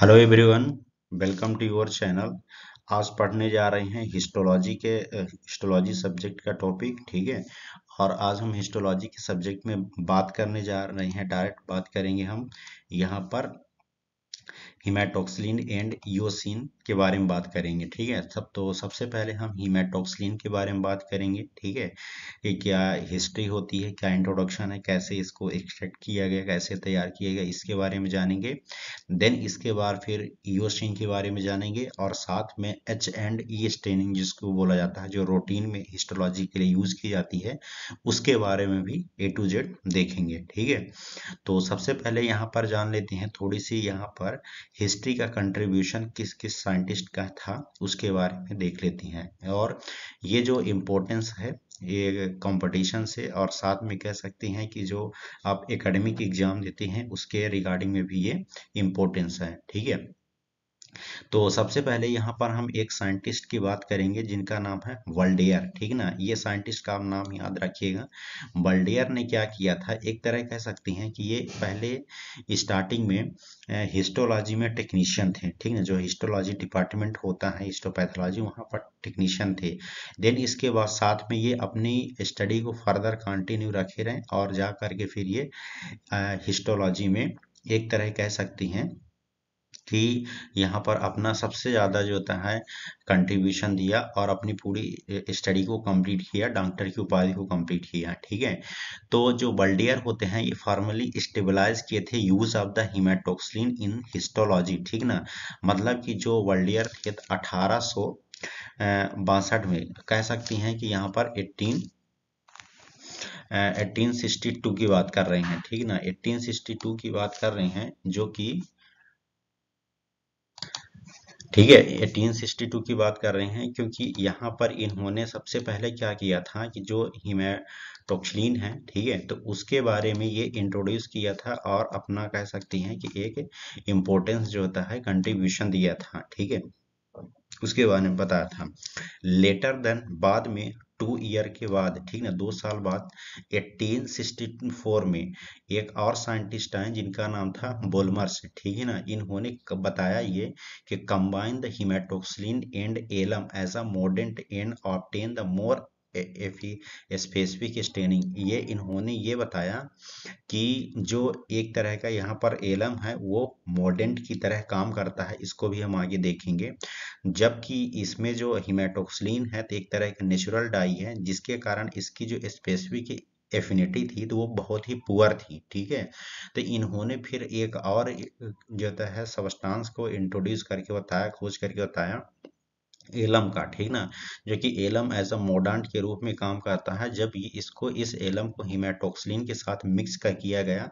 Hello everyone welcome to your channel आज पढ़ने जा रहे हैं हिस्टोलॉजी के हिस्टोलॉजी सब्जेक्ट का टॉपिक ठीक है और आज हम हिस्टोलॉजी के सब्जेक्ट में बात करने जा रहे हैं डायरेक्ट बात करेंगे हम यहाँ पर हिमाटोक्सलिन एंड योसिन के बारे में बात करेंगे ठीक है सब तो सबसे पहले हम हीमेटॉक्सलिन के बारे में बात करेंगे ठीक है कि क्या हिस्ट्री होती है क्या इंट्रोडक्शन है कैसे इसको एक्सट्रैक्ट किया गया कैसे तैयार किया गया इसके बारे में जानेंगे देन इसके बाद फिर ईओस्टेन के बारे में जानेंगे और साथ में एच एंड ई स्टेनिंग जिसको बोला जाता है जो रोटीन में हिस्टोलॉजी के लिए यूज की जाती है उसके बारे में भी ए टू जेड देखेंगे ठीक है तो सबसे पहले यहाँ पर जान लेते हैं थोड़ी सी यहाँ पर हिस्ट्री का कंट्रीब्यूशन किस किस साइंस साइंटिस्ट का था उसके बारे में देख लेती हैं और ये जो इम्पोर्टेंस है ये कंपटीशन से और साथ में कह सकते हैं कि जो आप एकेडमिक एग्जाम देते हैं उसके रिगार्डिंग में भी ये इम्पोर्टेंस है ठीक है तो सबसे पहले यहाँ पर हम एक साइंटिस्ट की बात करेंगे जिनका नाम है वर्ल्डेयर ठीक ना ये साइंटिस्ट का नाम याद रखिएगा वर्ल्डेयर ने क्या किया था एक तरह कह सकते हैं कि ये पहले स्टार्टिंग में हिस्टोलॉजी में टेक्नीशियन थे ठीक ना जो हिस्टोलॉजी डिपार्टमेंट होता है हिस्टोपैथोलॉजी वहाँ पर टेक्नीशियन थे देन इसके बाद साथ में ये अपनी स्टडी को फर्दर कंटिन्यू रखे रहें और जा करके फिर ये हिस्टोलॉजी में एक तरह कह सकती हैं कि यहाँ पर अपना सबसे ज़्यादा जो होता है कंट्रीब्यूशन दिया और अपनी पूरी स्टडी को कंप्लीट किया डॉक्टर की उपाधि को कंप्लीट किया ठीक है तो जो बल्डियर होते हैं ये फॉर्मली स्टेबलाइज किए थे use of the haematoxylin in histology ठीक ना मतलब कि जो बल्डियर थे अठारह बासठ में कह सकती हैं कि यहाँ पर एट्टीन 1862 की बात कर रहे हैं ठीक ना 1862 की बात कर रहे हैं जो कि ठीक है एटीन सिक्सटी टू की बात कर रहे हैं क्योंकि यहाँ पर इन्होंने सबसे पहले क्या किया था कि जो हिमेटोक्सलिन है ठीक है तो उसके बारे में ये इंट्रोड्यूस किया था और अपना कह सकती हैं कि एक इम्पोर्टेंस जो होता है कंट्रीब्यूशन दिया था ठीक है उसके बारे में बताया था लेटर देन बाद में टू ईयर के बाद ठीक ना दो साल बाद एटीन सिक्सटी फोर में एक और साइंटिस्ट आए जिनका नाम था बोलमर्स ठीक है ना इन्होंने बताया ये कि combine the haematoxylin and alum as a modern and obtain the more F E specific staining ये इन्होंने ये बताया कि जो एक तरह का यहाँ पर एलम है वो मोडेंट की तरह काम करता है इसको भी हम आगे देखेंगे जबकि इसमें जो हिमेटोक्सलिन है तो एक तरह का नेचुरल डाई है जिसके कारण इसकी जो स्पेसिफिक एफिनिटी थी तो वो बहुत ही पुअर थी ठीक है तो इन्होंने फिर एक और जो है सबस्टांस को इंट्रोड्यूस करके बताया खोज करके बताया एलम का ठीक ना जो कि एलम एज अ मोडांट के रूप में काम करता है जब इसको इस एलम को हिमाटोक्सलिन के साथ मिक्स कर किया गया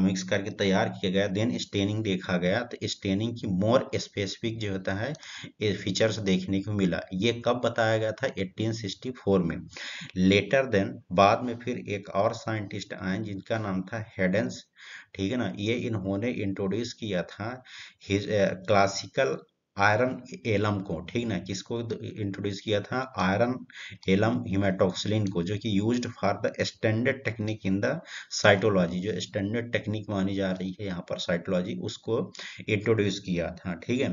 मिक्स करके तैयार किया गया देन स्टेनिंग देखा गया तो स्टेनिंग की मोर स्पेसिफिक जो होता है फीचर्स देखने को मिला ये कब बताया गया था 1864 में लेटर देन बाद में फिर एक और साइंटिस्ट आए जिनका नाम था हेडेंस ठीक है ना ये इन्होंने इंट्रोड्यूस किया था क्लासिकल आयरन एलम को ठीक ना किसको इंट्रोड्यूस किया था आयरन एलम हिमाटोक्सिलिन को जो कि used for the standard technique in the cytology जो स्टैंडर्ड टेक्निक मानी जा रही है यहाँ पर साइटोलॉजी उसको इंट्रोड्यूस किया था ठीक है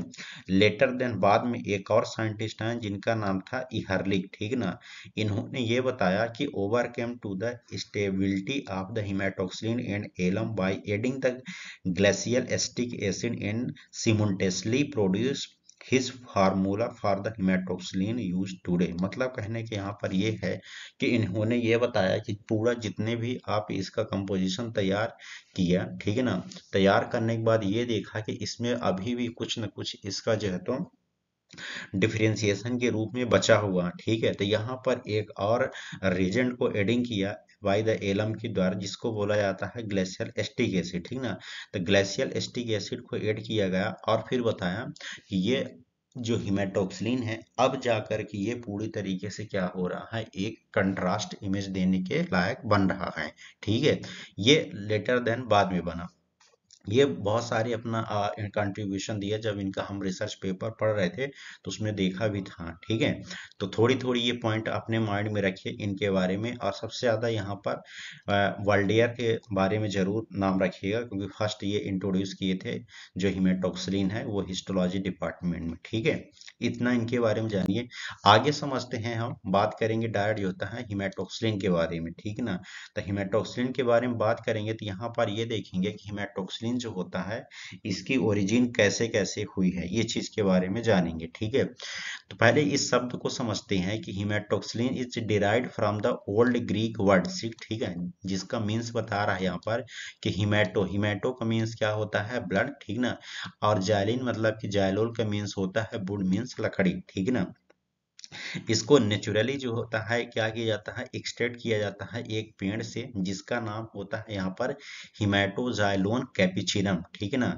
लेटर देन बाद में एक और साइंटिस्ट हैं जिनका नाम था इहरलिक ठीक ना इन्होंने ये बताया कि overcame to the stability of the haematoxylin and alum by adding the glacial acetic acid and simultaneously produce his formula for the haematoxylin use today मतलब कहने के यहाँ पर यह है कि इन्होंने ये बताया कि पूरा जितने भी आप इसका कंपोजिशन तैयार किया ठीक है ना तैयार करने के बाद ये देखा कि इसमें अभी भी कुछ न कुछ इसका जो है तो डिफ्रेंसिएशन के रूप में बचा हुआ ठीक है तो यहाँ पर एक और रीजेंट को एडिंग किया बाई द एलम के द्वारा जिसको बोला जाता है ग्लेशियल एस्टिक एसिड ठीक ना तो ग्लेशियल एस्टिक एसिड को एड किया गया और फिर बताया कि ये जो हिमेटोक्सलिन है अब जाकर के ये पूरी तरीके से क्या हो रहा है एक कंट्रास्ट इमेज देने के लायक बन रहा है ठीक है ये लेटर देन बाद में बना ये बहुत सारे अपना कंट्रीब्यूशन दिया जब इनका हम रिसर्च पेपर पढ़ रहे थे तो उसमें देखा भी था ठीक है तो थोड़ी थोड़ी ये पॉइंट अपने माइंड में रखिए इनके बारे में और सबसे ज़्यादा यहाँ पर वर्ल्डेयर के बारे में ज़रूर नाम रखिएगा क्योंकि फर्स्ट ये इंट्रोड्यूस किए थे जो हिमेटोक्सलिन है वो हिस्टोलॉजी डिपार्टमेंट में ठीक है इतना इनके बारे में जानिए आगे समझते हैं हम बात करेंगे डायट जो होता है हिमेटोक्सलिन के बारे में ठीक ना तो हिमेटोक्सलिन के बारे में बात करेंगे तो यहाँ पर ये देखेंगे कि हिमेटोक्सलिन जो होता है इसकी ओरिजिन कैसे कैसे हुई है ये चीज के बारे में जानेंगे ठीक है तो पहले इस शब्द को समझते हैं कि haematoxylin is derived from the old Greek word ठीक है जिसका मीन्स बता रहा है यहाँ पर कि हिमेटो हिमेटो का मीन्स क्या होता है ब्लड ठीक ना और जैलिन मतलब कि जैलोल का मीन्स होता है बुड मीन्स लकड़ी ठीक ना इसको नेचुरली जो होता है क्या किया जाता है एक्सट्रेक्ट किया जाता है एक पेड़ से जिसका नाम होता है यहाँ पर हिमैटोजाइलोन कैपिचिनम ठीक है ना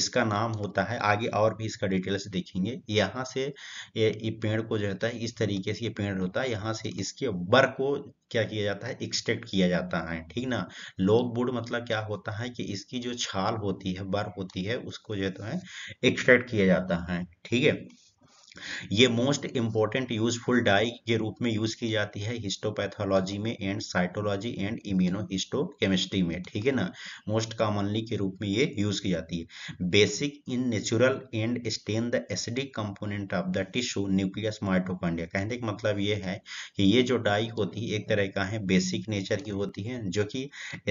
इसका नाम होता है आगे और भी इसका डिटेल्स देखेंगे यहाँ से ये पेड़ को जो होता है इस तरीके से ये पेड़ होता है यहाँ से इसके बर को क्या किया जाता है एक्सट्रेक्ट किया जाता है ठीक ना लोग बुड मतलब क्या होता है कि इसकी जो छाल होती है बर होती है उसको जो है एक्सट्रेक्ट किया जाता है ठीक है ये मोस्ट इंपॉर्टेंट यूजफुल डाई के रूप में यूज की जाती है हिस्टोपैथोलॉजी में and cytology and immunohistochemistry में ठीक है ना मोस्ट कॉमनली के रूप में ये यूज की जाती है basic in natural and stain the acidic component of the tissue nucleus mitochondria कहने का मतलब ये है कि ये जो डाई होती है एक तरह का है बेसिक नेचर की होती है जो कि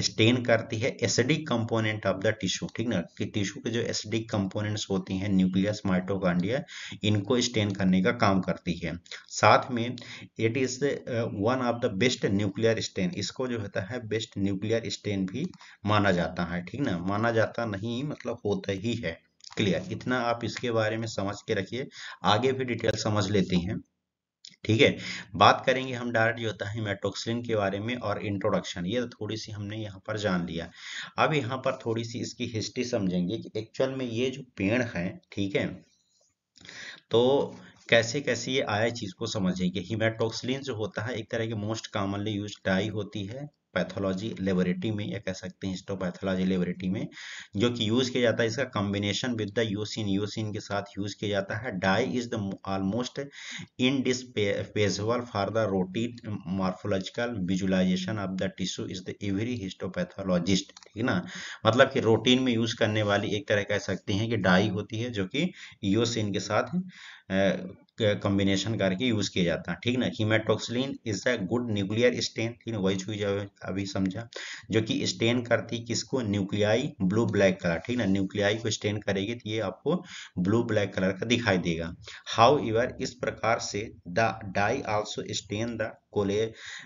स्टेन करती है acidic component of the tissue ठीक ना कि टिश्यू के जो एसिडिक कंपोनेंट्स होती हैं न्यूक्लियस माइटोकॉन्डिया इनको सस्टेन करने का काम करती है साथ में it is one of the best nuclear stain इसको जो होता है बेस्ट न्यूक्लियर स्टेन भी माना जाता है ठीक ना माना जाता नहीं मतलब होता ही है क्लियर इतना आप इसके बारे में समझ के रखिए आगे भी डिटेल समझ लेते हैं ठीक है बात करेंगे हम डायरेक्ट जो होता है मेटोक्सिलिन के बारे में और इंट्रोडक्शन ये थोड़ी सी हमने यहाँ पर जान लिया अब यहाँ पर थोड़ी सी इसकी हिस्ट्री समझेंगे कि एक्चुअल में ये जो पेड़ है ठीक है तो कैसे कैसे ये आया चीज़ को समझेंगे हीमेटोक्सिलिन जो होता है एक तरह की मोस्ट कॉमनली यूज डाई होती है पैथोलॉजी लेबोरेटरी में या कह सकते हैं हिस्टोपैथोलॉजी लेबोरेटरी में जो कि यूज किया जाता है इसका combination with the eosin eosin के साथ यूज किया जाता है dye is the almost indispensable for the routine morphological visualization of the tissue is the every histopathologist ठीक है ना मतलब कि रोटीन में यूज करने वाली एक तरह कह सकते हैं कि डाई होती है जो कि यूसिन के साथ कॉम्बिनेशन करके यूज किया जाता है ठीक ना haematoxylin is a good nuclear stain ठीक है वही चीज अभी समझा जो कि स्टेन करती किसको न्यूक्लियाई ब्लू ब्लैक कलर ठीक ना न्यूक्लियाई को स्टेन करेगी तो ये आपको ब्लू ब्लैक कलर का दिखाई देगा हाउ इवर इस प्रकार से the dye also stain the कोले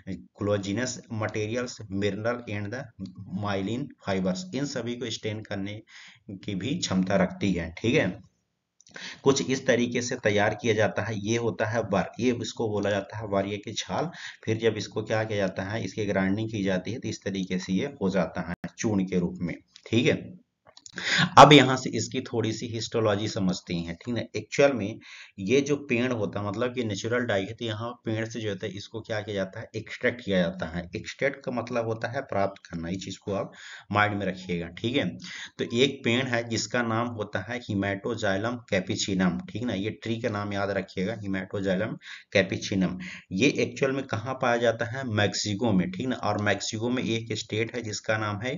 collagenous materials mineral and the myelin fibres इन सभी को स्टेन करने की भी क्षमता रखती है ठीक है कुछ इस तरीके से तैयार किया जाता है ये होता है वर ये इसको बोला जाता है वर ये की छाल फिर जब इसको क्या किया जाता है इसकी ग्राइंडिंग की जाती है तो इस तरीके से ये हो जाता है चूर्ण के रूप में ठीक है अब यहां से इसकी थोड़ी सी हिस्टोलॉजी समझते हैं ठीक है एक्चुअल में ये जो पेड़ होता है मतलब कि नेचुरल डाई है तो यहाँ पेड़ से जो होता है इसको क्या किया जाता है एक्सट्रैक्ट किया जाता है एक्सट्रैक्ट का मतलब होता है प्राप्त करना इस चीज को आप माइंड में रखिएगा ठीक है तो एक पेड़ है जिसका नाम होता है हिमैटोजाइलम कैपिचिनम ठीक ना ये ट्री का नाम याद रखिएगा हिमैटोजाइलम कैपिचिनम ये एक्चुअल में कहाँ पाया जाता है मैक्सिको में ठीक ना और मैक्सिको में एक स्टेट है जिसका नाम है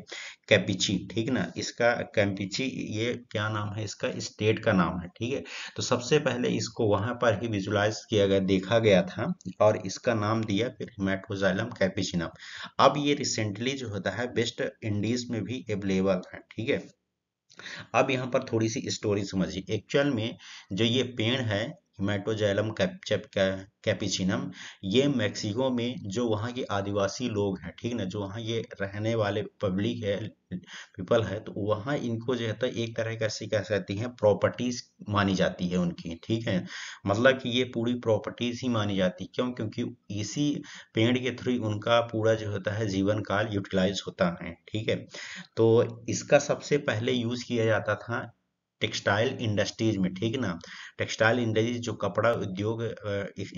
कैपिची ठीक ना इसका कैम्पिची ये क्या नाम है इसका स्टेट का नाम है ठीक है तो सबसे पहले इसको वहां पर ही विजुलाइज किया गया देखा गया था और इसका नाम दिया फिर मेट्रोजाइलम कैपिचिनम अब ये रिसेंटली जो होता है वेस्ट इंडीज में भी अवेलेबल है ठीक है अब यहाँ पर थोड़ी सी स्टोरी समझिए एक्चुअल में जो ये पेड़ है मेटोजैलम कैपिचिनम ये मेक्सिको में जो वहाँ के आदिवासी लोग हैं ठीक ना जो वहाँ ये रहने वाले पब्लिक है पीपल है तो वहाँ इनको जो है तो एक तरह का से कह सकती है प्रॉपर्टीज मानी जाती है उनकी ठीक है मतलब कि ये पूरी प्रॉपर्टीज ही मानी जाती है क्यों क्योंकि इसी पेड़ के थ्रू उनका पूरा जो होता है जीवन काल यूटिलाइज होता है ठीक है तो इसका सबसे पहले यूज किया जाता था टेक्सटाइल इंडस्ट्रीज में ठीक ना टेक्सटाइल इंडस्ट्रीज जो कपड़ा उद्योग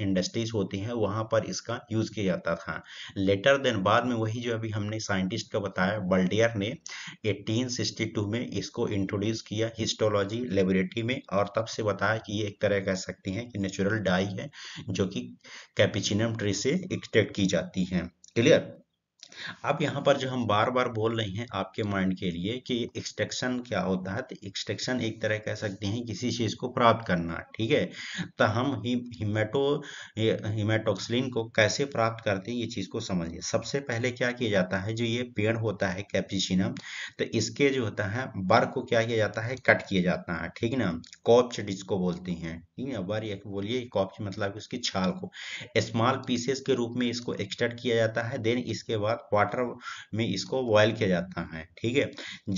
इंडस्ट्रीज होती हैं वहां पर इसका यूज किया जाता था लेटर देन बाद में वही जो अभी हमने साइंटिस्ट का बताया बल्डियर ने 1862 में इसको इंट्रोड्यूस किया हिस्टोलॉजी लेबोरेटरी में और तब से बताया कि ये एक तरह कह सकते हैं कि नेचुरल डाई है जो कि कैपिचिनम ट्री से एक्सट्रैक्ट की जाती है क्लियर अब यहाँ पर जो हम बार बार बोल रहे हैं आपके माइंड के लिए कि एक्सट्रैक्शन क्या होता है तो एक्सट्रैक्शन एक तरह कह सकते हैं किसी चीज़ को प्राप्त करना ठीक है तो हम हिमेटो हिमेटोक्सलिन को कैसे प्राप्त करते हैं ये चीज़ को समझिए सबसे पहले क्या किया जाता है जो ये पेड़ होता है कैप्सिशिनम तो इसके जो होता है बर को क्या किया जाता है कट किया जाता है ठीक ना कॉप्च डिस्को बोलते हैं ठीक है बर बोलिए कॉप्च मतलब उसकी छाल को स्मॉल पीसेस के रूप में इसको एक्सट्रैक्ट किया जाता है देन इसके बाद वाटर में इसको बॉयल किया जाता है ठीक है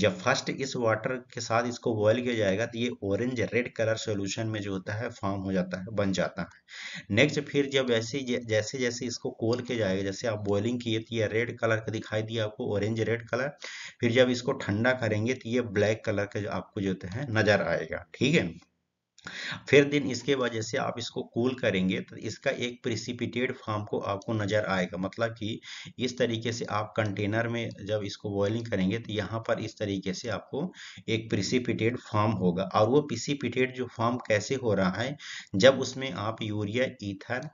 जब फर्स्ट इस वाटर के साथ इसको बॉयल किया जाएगा तो ये ऑरेंज रेड कलर सोल्यूशन में जो होता है फॉर्म हो जाता है बन जाता है नेक्स्ट फिर जब ऐसे जैसे जैसे इसको कोल किया जाएगा जैसे आप बॉइलिंग किए तो ये रेड कलर का दिखाई दिया आपको ऑरेंज रेड कलर फिर जब इसको ठंडा करेंगे तो ये ब्लैक कलर का आपको जो होता है नजर आएगा ठीक है फिर दिन इसके वजह से आप इसको कूल करेंगे तो इसका एक प्रिसिपिटेड फॉर्म को आपको नज़र आएगा मतलब कि इस तरीके से आप कंटेनर में जब इसको बॉइलिंग करेंगे तो यहाँ पर इस तरीके से आपको एक प्रिसिपिटेड फॉर्म होगा और वो प्रिसिपिटेड जो फॉर्म कैसे हो रहा है जब उसमें आप यूरिया ईथर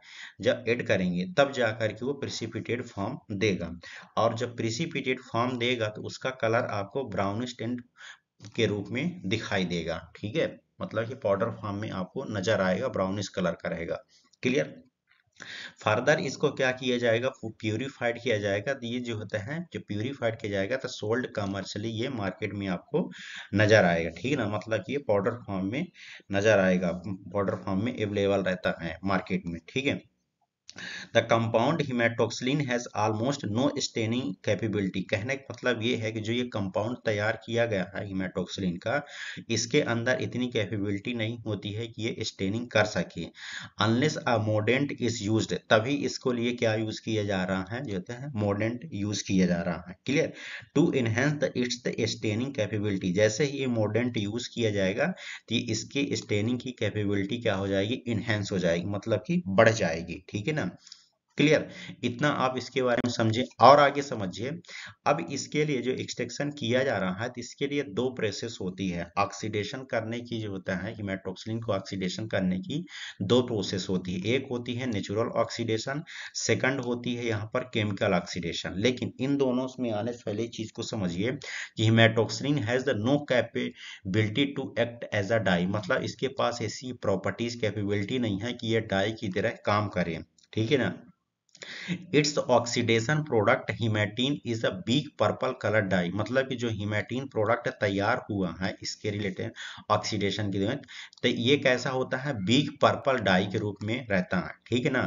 जब एड करेंगे तब जा करके वो प्रिसिपिटेड फॉर्म देगा और जब प्रिसिपिटेड फॉर्म देगा तो उसका कलर आपको ब्राउनिश टेंट के रूप में दिखाई देगा ठीक है मतलब कि पाउडर फॉर्म में आपको नजर आएगा ब्राउनिश कलर का रहेगा क्लियर फर्दर इसको क्या किया जाएगा प्यूरिफाइड किया जाएगा ये जो होता है जो प्यूरिफाइड किया जाएगा तो सोल्ड कमर्शली ये मार्केट तो में आपको नजर आएगा ठीक है ना मतलब ये पाउडर फॉर्म में नजर आएगा पाउडर फॉर्म में अवेलेबल रहता है मार्केट में ठीक है the compound haematoxylin has almost no staining capability कहने का मतलब ये है कि जो ये कंपाउंड तैयार किया गया है हिमेटोक्सलिन का इसके अंदर इतनी कैपेबिलिटी नहीं होती है कि ये स्टेनिंग कर सके unless a mordant is use तभी इसको लिए क्या यूज किया जा रहा है जो होता है मोडेंट यूज किया जा रहा है clear to enhance the its the staining capability जैसे ही ये मोडेंट यूज किया जाएगा तो इसकी स्टेनिंग की कैपेबिलिटी क्या हो जाएगी इनहेंस हो जाएगी मतलब कि बढ़ जाएगी ठीक है ना है क्लियर इतना आप इसके बारे में समझे और आगे समझिए अब इसके लिए जो एक्सट्रैक्शन किया जा रहा है तो इसके लिए दो प्रोसेस होती है ऑक्सीडेशन करने की जो होता है हिमाटोक्सिलिन को ऑक्सीडेशन करने की दो प्रोसेस होती है एक होती है नेचुरल ऑक्सीडेशन सेकंड होती है यहाँ पर केमिकल ऑक्सीडेशन लेकिन इन दोनों में आने से पहले चीज को समझिए कि haematoxylin has the no capability to act as a dye मतलब इसके पास ऐसी प्रॉपर्टीज कैपेबिलिटी नहीं है कि यह डाई की तरह काम करें ठीक है ना its oxidation product haematein is a big purple colour dye मतलब कि जो हिमेटीन प्रोडक्ट तैयार हुआ है इसके रिलेटेड ऑक्सीडेशन के तो ये कैसा होता है बिग पर्पल डाई के रूप में रहता है ठीक है ना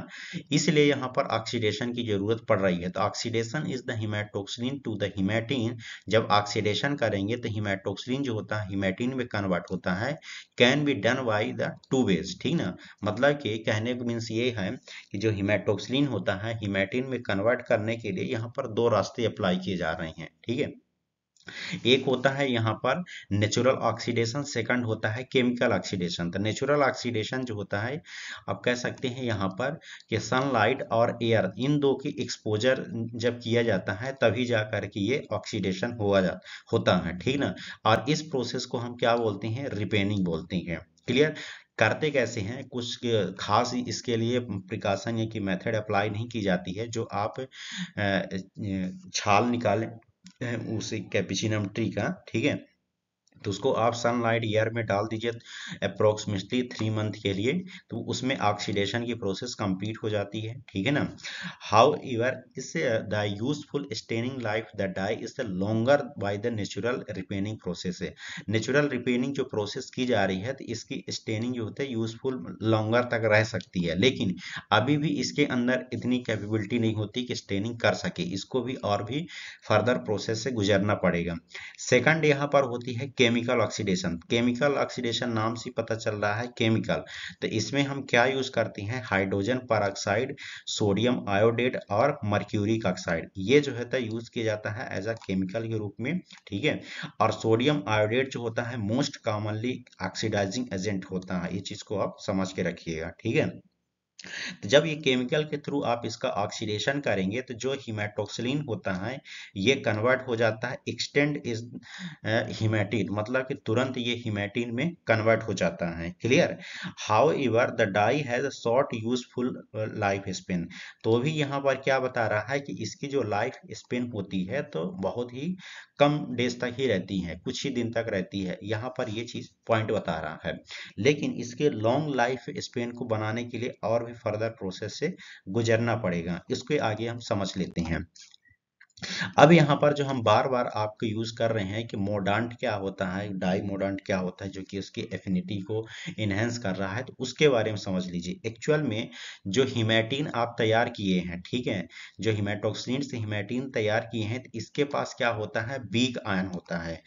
इसलिए यहाँ पर ऑक्सीडेशन की जरूरत पड़ रही है तो oxidation is the haematoxylin to the haematein जब ऑक्सीडेशन करेंगे तो हिमेटोक्सिलिन जो होता है हिमेटिन में कन्वर्ट होता है can be done by the two ways ठीक ना मतलब कि कहने का मीन्स ये है कि जो हिमेटोक्सिलिन होता है हिमेटिन में कन्वर्ट करने के लिए यहाँ पर दो रास्ते अप्लाई किए जा रहे हैं ठीक है एक होता है यहाँ पर नेचुरल ऑक्सीडेशन सेकंड होता है केमिकल ऑक्सीडेशन तो नेचुरल ऑक्सीडेशन जो होता है आप कह सकते हैं यहाँ पर कि सनलाइट और एयर इन दो की एक्सपोजर जब किया जाता है तभी जा करके ये ऑक्सीडेशन हुआ जा होता है ठीक ना और इस प्रोसेस को हम क्या बोलते हैं रिपेनिंग बोलते हैं क्लियर करते कैसे हैं कुछ खास इसके लिए प्रिकॉशन या कि मेथड अप्लाई नहीं की जाती है जो आप छाल निकालें है उसे कैपिचिनम ट्री का ठीक है तो उसको आप सनलाइट ईयर में डाल दीजिए अप्रोक्सीमेटली थ्री मंथ के लिए तो उसमें ऑक्सीडेशन की प्रोसेस कंप्लीट हो जाती है ठीक है ना however is the useful staining life the dye is the longer by the natural ripening process है नेचुरल रिपेनिंग जो प्रोसेस की जा रही है तो इसकी स्टेनिंग जो होती है यूजफुल लॉन्गर तक रह सकती है लेकिन अभी भी इसके अंदर इतनी कैपेबिलिटी नहीं होती कि स्टेनिंग कर सके इसको भी और भी फर्दर प्रोसेस से गुजरना पड़ेगा सेकंड यहाँ पर होती है केमिकल ऑक्सीडेशन केमिकल ऑक्सीडेशन नाम से पता चल रहा है केमिकल तो इसमें हम क्या यूज करते हैं हाइड्रोजन पर सोडियम आयोडेट और मर्क्यूरिक ऑक्साइड ये जो है यूज तो किया जाता है एज अ केमिकल के रूप में ठीक है और सोडियम आयोडेट जो होता है मोस्ट कॉमनली ऑक्सीडाइजिंग एजेंट होता है ये चीज को आप समझ के रखिएगा ठीक है तो जब ये केमिकल के थ्रू आप इसका ऑक्सीडेशन करेंगे तो जो हिमाटोक्सिलीन होता है ये कन्वर्ट हो जाता है एक्सटेंड इज हीमेटिन मतलब कि तुरंत ये हीमेटिन में कन्वर्ट हो जाता है clear however the dye has short useful life span तो भी यहाँ पर क्या बता रहा है कि इसकी जो लाइफ स्पेन होती है तो बहुत ही कम डेज तक ही रहती है कुछ ही दिन तक रहती है यहाँ पर ये चीज पॉइंट बता रहा है लेकिन इसके लॉन्ग लाइफ स्पेन को बनाने के लिए और हमें फर्दर प्रोसेस से गुजरना पड़ेगा इसको आगे हम समझ लेते हैं अब यहाँ पर जो हम बार बार आपको यूज़ कर रहे हैं कि मोडांट क्या होता है डाई मोडांट क्या होता है जो कि उसकी एफिनिटी को इनहेंस कर रहा है तो उसके बारे में समझ लीजिए एक्चुअल में जो हिमेटिन आप तैयार किए हैं ठीक है जो हिमेटोक्सिन से हिमेटिन तैयार किए हैं तो इसके पास क्या होता है बीक आयन होता है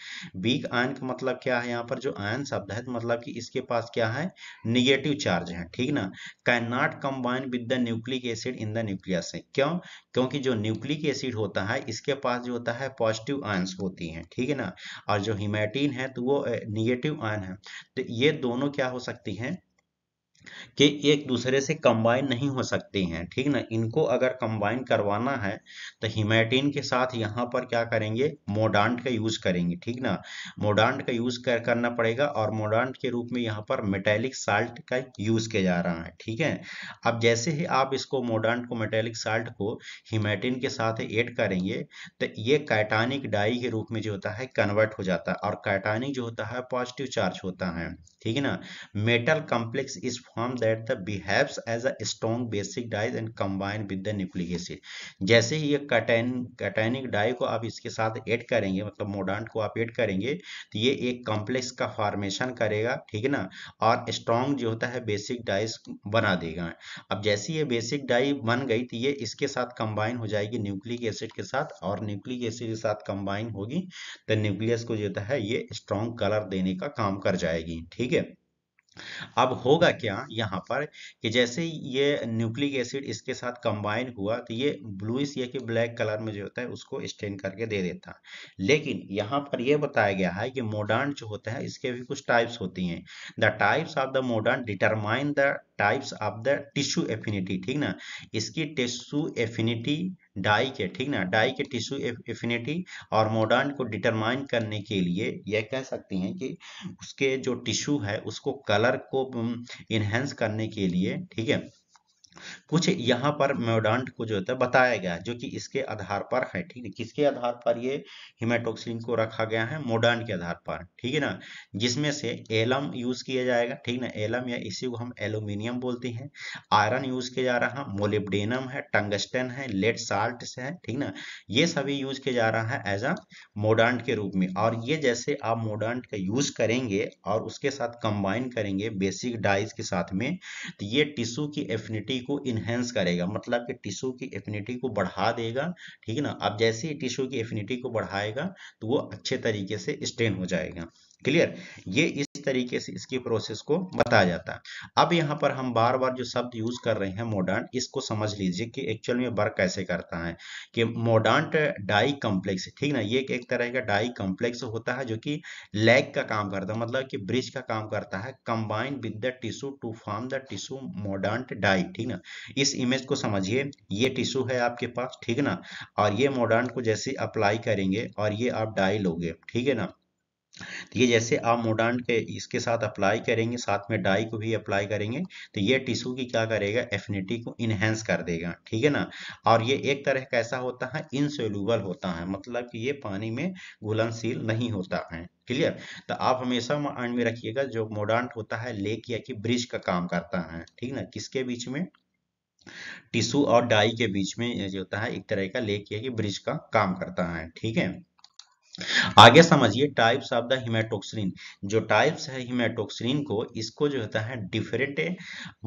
बीक आयन का मतलब क्या है यहाँ पर जो आयन शब्द है तो मतलब कि इसके पास क्या है निगेटिव चार्ज है ठीक ना can not combine with the nucleic acid in the nucleus क्यों क्योंकि जो न्यूक्लिक एसिड होता है है इसके पास जो होता है पॉजिटिव आयंस होती हैं ठीक है ना और जो हिमेटिन है तो वो निगेटिव आयन है तो ये दोनों क्या हो सकती हैं कि एक दूसरे से कंबाइन नहीं हो सकते हैं ठीक ना इनको अगर कंबाइन करवाना है तो हिमेटिन के साथ यहाँ पर क्या करेंगे मोडांट का यूज करेंगे ठीक ना मोडांट का यूज कर, करना पड़ेगा और मोडांट के रूप में यहाँ पर मेटेलिक साल्ट का यूज किया जा रहा है ठीक है अब जैसे ही आप इसको मोडांट को मेटेलिक साल्ट को हिमेटिन के साथ एड करेंगे तो ये कैटानिक डाई के रूप में जो होता है कन्वर्ट हो जाता है और कैटानिक जो होता है पॉजिटिव चार्ज होता है ठीक है ना metal complex is form that the behaves as a strong basic dye and combine with the nucleic acid जैसे ही ये कटैन कटैनिक डाई को आप इसके साथ ऐड करेंगे मतलब मोडांट को आप ऐड करेंगे तो ये एक कॉम्प्लेक्स का फॉर्मेशन करेगा ठीक है ना और स्ट्रॉन्ग जो होता है बेसिक डाइस बना देगा अब जैसे ये बेसिक डाई बन गई तो ये इसके साथ कंबाइन हो जाएगी न्यूक्लिक एसिड के साथ और न्यूक्लिक एसिड के साथ कंबाइन होगी तो न्यूक्लियस को जो होता है ये स्ट्रॉन्ग कलर देने का काम कर जाएगी ठीक है अब होगा क्या यहाँ पर कि जैसे ये न्यूक्लिक एसिड इसके साथ कंबाइन हुआ तो ये ब्लूइश ये कि ब्लैक कलर में जो होता है उसको स्टेन करके दे देता लेकिन यहाँ पर ये बताया गया है कि मोडान जो होता है इसके भी कुछ टाइप्स होती हैं the types of the mordant determine the types of the tissue affinity ठीक ना इसकी टिश्यू एफिनिटी डाई के ठीक ना डाई के टिश्यू एफिनिटी और मोडान को डिटरमाइन करने के लिए यह कह सकती हैं कि उसके जो टिश्यू है उसको कलर को इन्हेंस हम्म, करने के लिए ठीक है कुछ यहाँ पर मोडांट को जो है बताया गया है जो कि इसके आधार पर है ठीक है किसके आधार पर ये हिमाटोक्सिन को रखा गया है मोडांट के आधार पर ठीक है ना जिसमें से एलम यूज किया जाएगा ठीक ना एलम या इसी को हम एलुमिनियम बोलते हैं आयरन यूज किया जा रहा है मोलिब्डेनम है टंगस्टन है लेड साल्ट है ठीक ना ये सभी यूज किया जा रहा है एज अ मोडांट के रूप में और ये जैसे आप मोडांट का यूज करेंगे और उसके साथ कंबाइन करेंगे बेसिक डाइज के साथ में तो ये टिश्यू की एफिनिटी को इन एनहेंस करेगा मतलब कि टिश्यू की एफिनिटी को बढ़ा देगा ठीक है ना अब जैसे ही टिश्यू की एफिनिटी को बढ़ाएगा तो वो अच्छे तरीके से स्टेन हो जाएगा क्लियर ये इस तरीके से इसकी प्रोसेस को बताया जाता है अब यहाँ पर हम बार बार जो शब्द यूज कर रहे हैं मॉडर्न इसको समझ लीजिए कि एक्चुअल में वर्क कैसे करता है कि मोडांट डाई कम्प्लेक्स ठीक ना ये एक तरह का डाई कम्प्लेक्स होता है जो कि लेग का काम करता है मतलब कि ब्रिज का काम करता है combine with the tissue to form the tissue mordant dye ठीक ना इस इमेज को समझिए ये टिश्यू है आपके पास ठीक ना और ये मोडांट को जैसे अप्लाई करेंगे और ये आप डाई लोगे ठीक है ना देखिए जैसे आप मोडांट के इसके साथ अप्लाई करेंगे साथ में डाई को भी अप्लाई करेंगे तो ये टिश्यू की क्या करेगा एफिनिटी को इनहेंस कर देगा ठीक है ना और ये एक तरह कैसा होता है इनसोल्यूबल होता है मतलब कि ये पानी में घुलनशील नहीं होता है क्लियर तो आप हमेशा माइंड में रखिएगा जो मोडांट होता है लेक या कि ब्रिज का काम करता है ठीक ना किसके बीच में टिश्यू और डाई के बीच में जो होता है एक तरह का लेक या कि ब्रिज का काम करता है ठीक है आगे समझिए टाइप्स ऑफ द हिमेटोक्सिन जो टाइप्स है हिमेटोक्सिन को इसको जो होता है डिफरेंट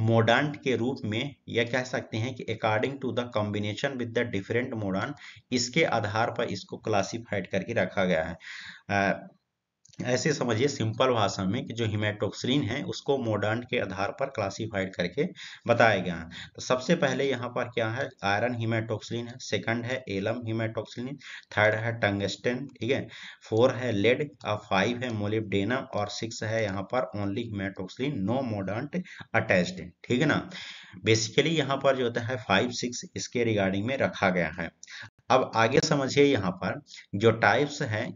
मोडांट के रूप में यह कह सकते हैं कि according to the combination with the different mordant इसके आधार पर इसको क्लासिफाइड करके रखा गया है ऐसे समझिए सिंपल भाषा में कि जो हिमेटोक्सरीन है उसको मोडर्न के आधार पर क्लासिफाइड करके बताया गया है तो सबसे पहले यहाँ पर क्या है आयरन हिमेटोक्सरीन है सेकंड है एलम हिमेटोक्सरीन थर्ड है टंगस्टन ठीक है फोर है लेड और फाइव है मोलिबडेनम और सिक्स है यहाँ पर ओनली हिमेटोक्सरीन नो मोडर्न अटैच्ड ठीक है ना बेसिकली यहाँ पर जो होता है फाइव सिक्स इसके रिगार्डिंग में रखा गया है अब आगे समझिए यहाँ पर जो टाइप्स हैं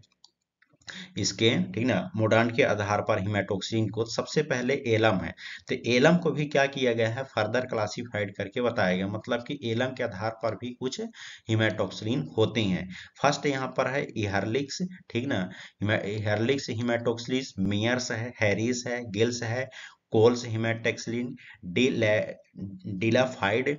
इसके ठीक ना मोडान के आधार पर हिमाटोक्सिन को सबसे पहले एलम है तो एलम को भी क्या किया गया है फर्दर क्लासिफाइड करके बताया गया मतलब कि एलम के आधार पर भी कुछ हिमाटोक्सिन होते हैं फर्स्ट यहाँ पर है इहरलिक्स ठीक ना इहरलिक्स हिमाटोक्सिस मियर्स है हैरिस है गिल्स है Cole's haematoxylin Delafield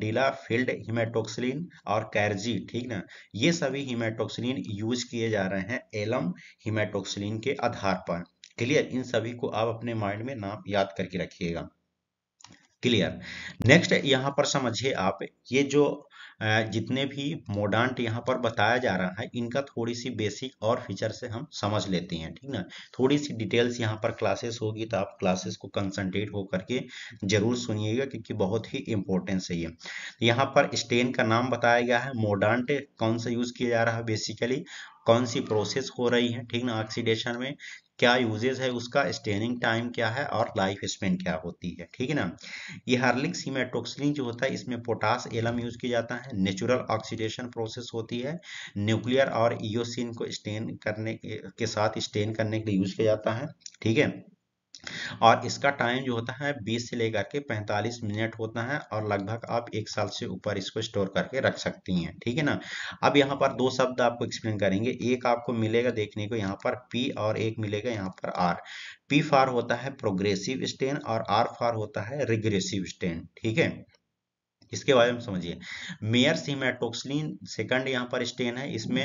Delafield haematoxylin और कैरजी ठीक ना ये सभी हिमेटोक्सलिन यूज किए जा रहे हैं एलम हिमेटोक्सलिन के आधार पर क्लियर इन सभी को आप अपने माइंड में नाम याद करके रखिएगा क्लियर नेक्स्ट यहाँ पर समझिए आप ये जो जितने भी मोडांट यहाँ पर बताया जा रहा है इनका थोड़ी सी बेसिक और फीचर से हम समझ लेते हैं ठीक ना थोड़ी सी डिटेल्स यहाँ पर क्लासेस होगी तो आप क्लासेस को कंसनट्रेट होकर के जरूर सुनिएगा क्योंकि बहुत ही इंपॉर्टेंस है ये यहाँ पर स्टेन का नाम बताया गया है मोडांट कौन सा यूज किया जा रहा है बेसिकली कौन सी प्रोसेस हो रही है ठीक ना ऑक्सीडेशन में क्या यूजेज है उसका स्टेनिंग टाइम क्या है और लाइफ स्पेन क्या होती है ठीक है ना ये हार्लिंग सीमेटोक्सिलिन जो होता है इसमें पोटास एलम यूज किया जाता है नेचुरल ऑक्सीडेशन प्रोसेस होती है न्यूक्लियर और इोसिन को स्टेन करने के साथ स्टेन करने के लिए यूज किया जाता है ठीक है और इसका टाइम जो होता है 20 से लेकर के 45 मिनट होता है और लगभग आप एक साल से ऊपर इसको स्टोर करके रख सकती हैं ठीक है ना अब यहाँ पर दो शब्द आपको एक्सप्लेन करेंगे एक आपको मिलेगा देखने को यहाँ पर पी और एक मिलेगा यहाँ पर आर पी फार होता है प्रोग्रेसिव स्टेन और आर फार होता है रिग्रेसिव स्टेन ठीक है इसके बारे में समझिए मेयर सीमेटोक्सलिन सेकंड यहाँ पर स्टेन है इसमें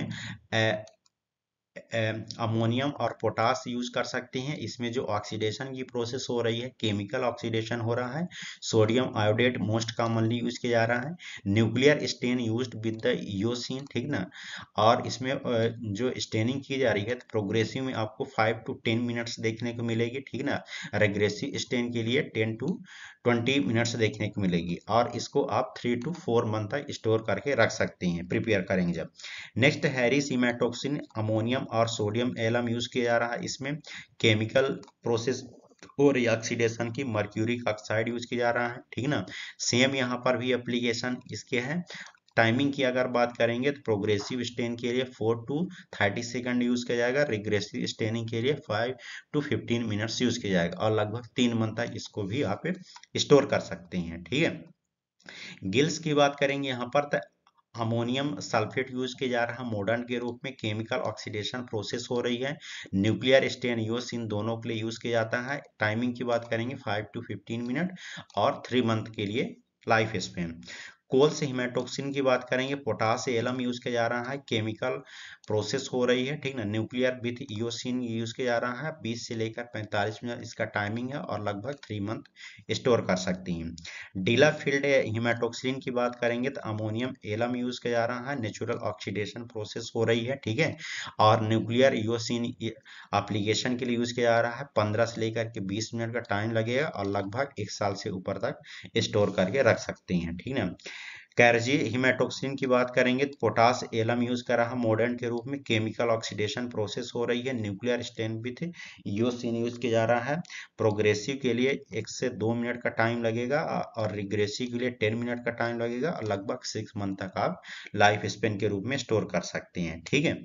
अमोनियम और पोटास यूज कर सकते हैं इसमें जो ऑक्सीडेशन की प्रोसेस हो रही है केमिकल ऑक्सीडेशन हो रहा है sodium iodate most commonly use किया जा रहा है nuclear stain use with the eosin ठीक ना और इसमें जो स्टेनिंग की जा रही है तो प्रोग्रेसिव में आपको फाइव टू टेन मिनट्स देखने को मिलेगी ठीक ना रेग्रेसिव स्टेन के लिए टेन टू ट्वेंटी मिनट्स देखने को मिलेगी और इसको आप थ्री टू फोर मंथ तक स्टोर करके रख सकते हैं प्रिपेयर करेंगे जब नेक्स्ट हैरी सीमेटोक्सिन अमोनियम और सोडियम एलम यूज किया जा रहा है इसमें केमिकल प्रोसेस और ऑक्सीडेशन की मर्क्यूरिक ऑक्साइड यूज किया जा रहा है ठीक ना सेम यहाँ पर भी एप्लीकेशन इसके है टाइमिंग की अगर बात करेंगे तो प्रोग्रेसिव स्टेन के लिए four to thirty second use किया जाएगा रिग्रेसिव स्टेनिंग के लिए five to fifteen minutes use किया जाएगा और लगभग तीन मंथ तक इसको भी आप स्टोर कर सकते हैं ठीक है गिल्स की बात करेंगे यहाँ पर तो अमोनियम सल्फेट यूज किया जा रहा है मॉडर्न के रूप में केमिकल ऑक्सीडेशन प्रोसेस हो रही है न्यूक्लियर स्टेन यूज इन दोनों के लिए यूज किया जाता है टाइमिंग की बात करेंगे फाइव टू फिफ्टीन मिनट और थ्री मंथ के लिए लाइफ स्पेन कोल से हिमाटोक्सिन की बात करेंगे पोटास एलम यूज किया जा रहा है केमिकल प्रोसेस हो रही है ठीक ना न्यूक्लियर विथ ईओसिन यूज किया जा रहा है 20 से लेकर 45 मिनट इसका टाइमिंग है और लगभग थ्री मंथ स्टोर कर सकती हैं डीला फील्ड हिमाटोक्सिन की बात करेंगे तो अमोनियम एलम यूज किया जा रहा है नेचुरल ऑक्सीडेशन प्रोसेस हो रही है ठीक है और न्यूक्लियर ईओसिन अप्लीकेशन के लिए यूज किया जा रहा है पंद्रह से लेकर के बीस मिनट का टाइम लगेगा और लगभग एक साल से ऊपर तक स्टोर करके रख सकते हैं ठीक है कैरजी हिमेटोक्सिन की बात करेंगे तो पोटास एलम यूज करा है मॉडर्न के रूप में केमिकल ऑक्सीडेशन प्रोसेस हो रही है न्यूक्लियर स्टेन भी थे योसिन यूज किया जा रहा है प्रोग्रेसिव के लिए एक से दो मिनट का टाइम लगेगा और रिग्रेसिव के लिए टेन मिनट का टाइम लगेगा और लगभग सिक्स मंथ तक आप लाइफ स्पेन के रूप में स्टोर कर सकते हैं ठीक है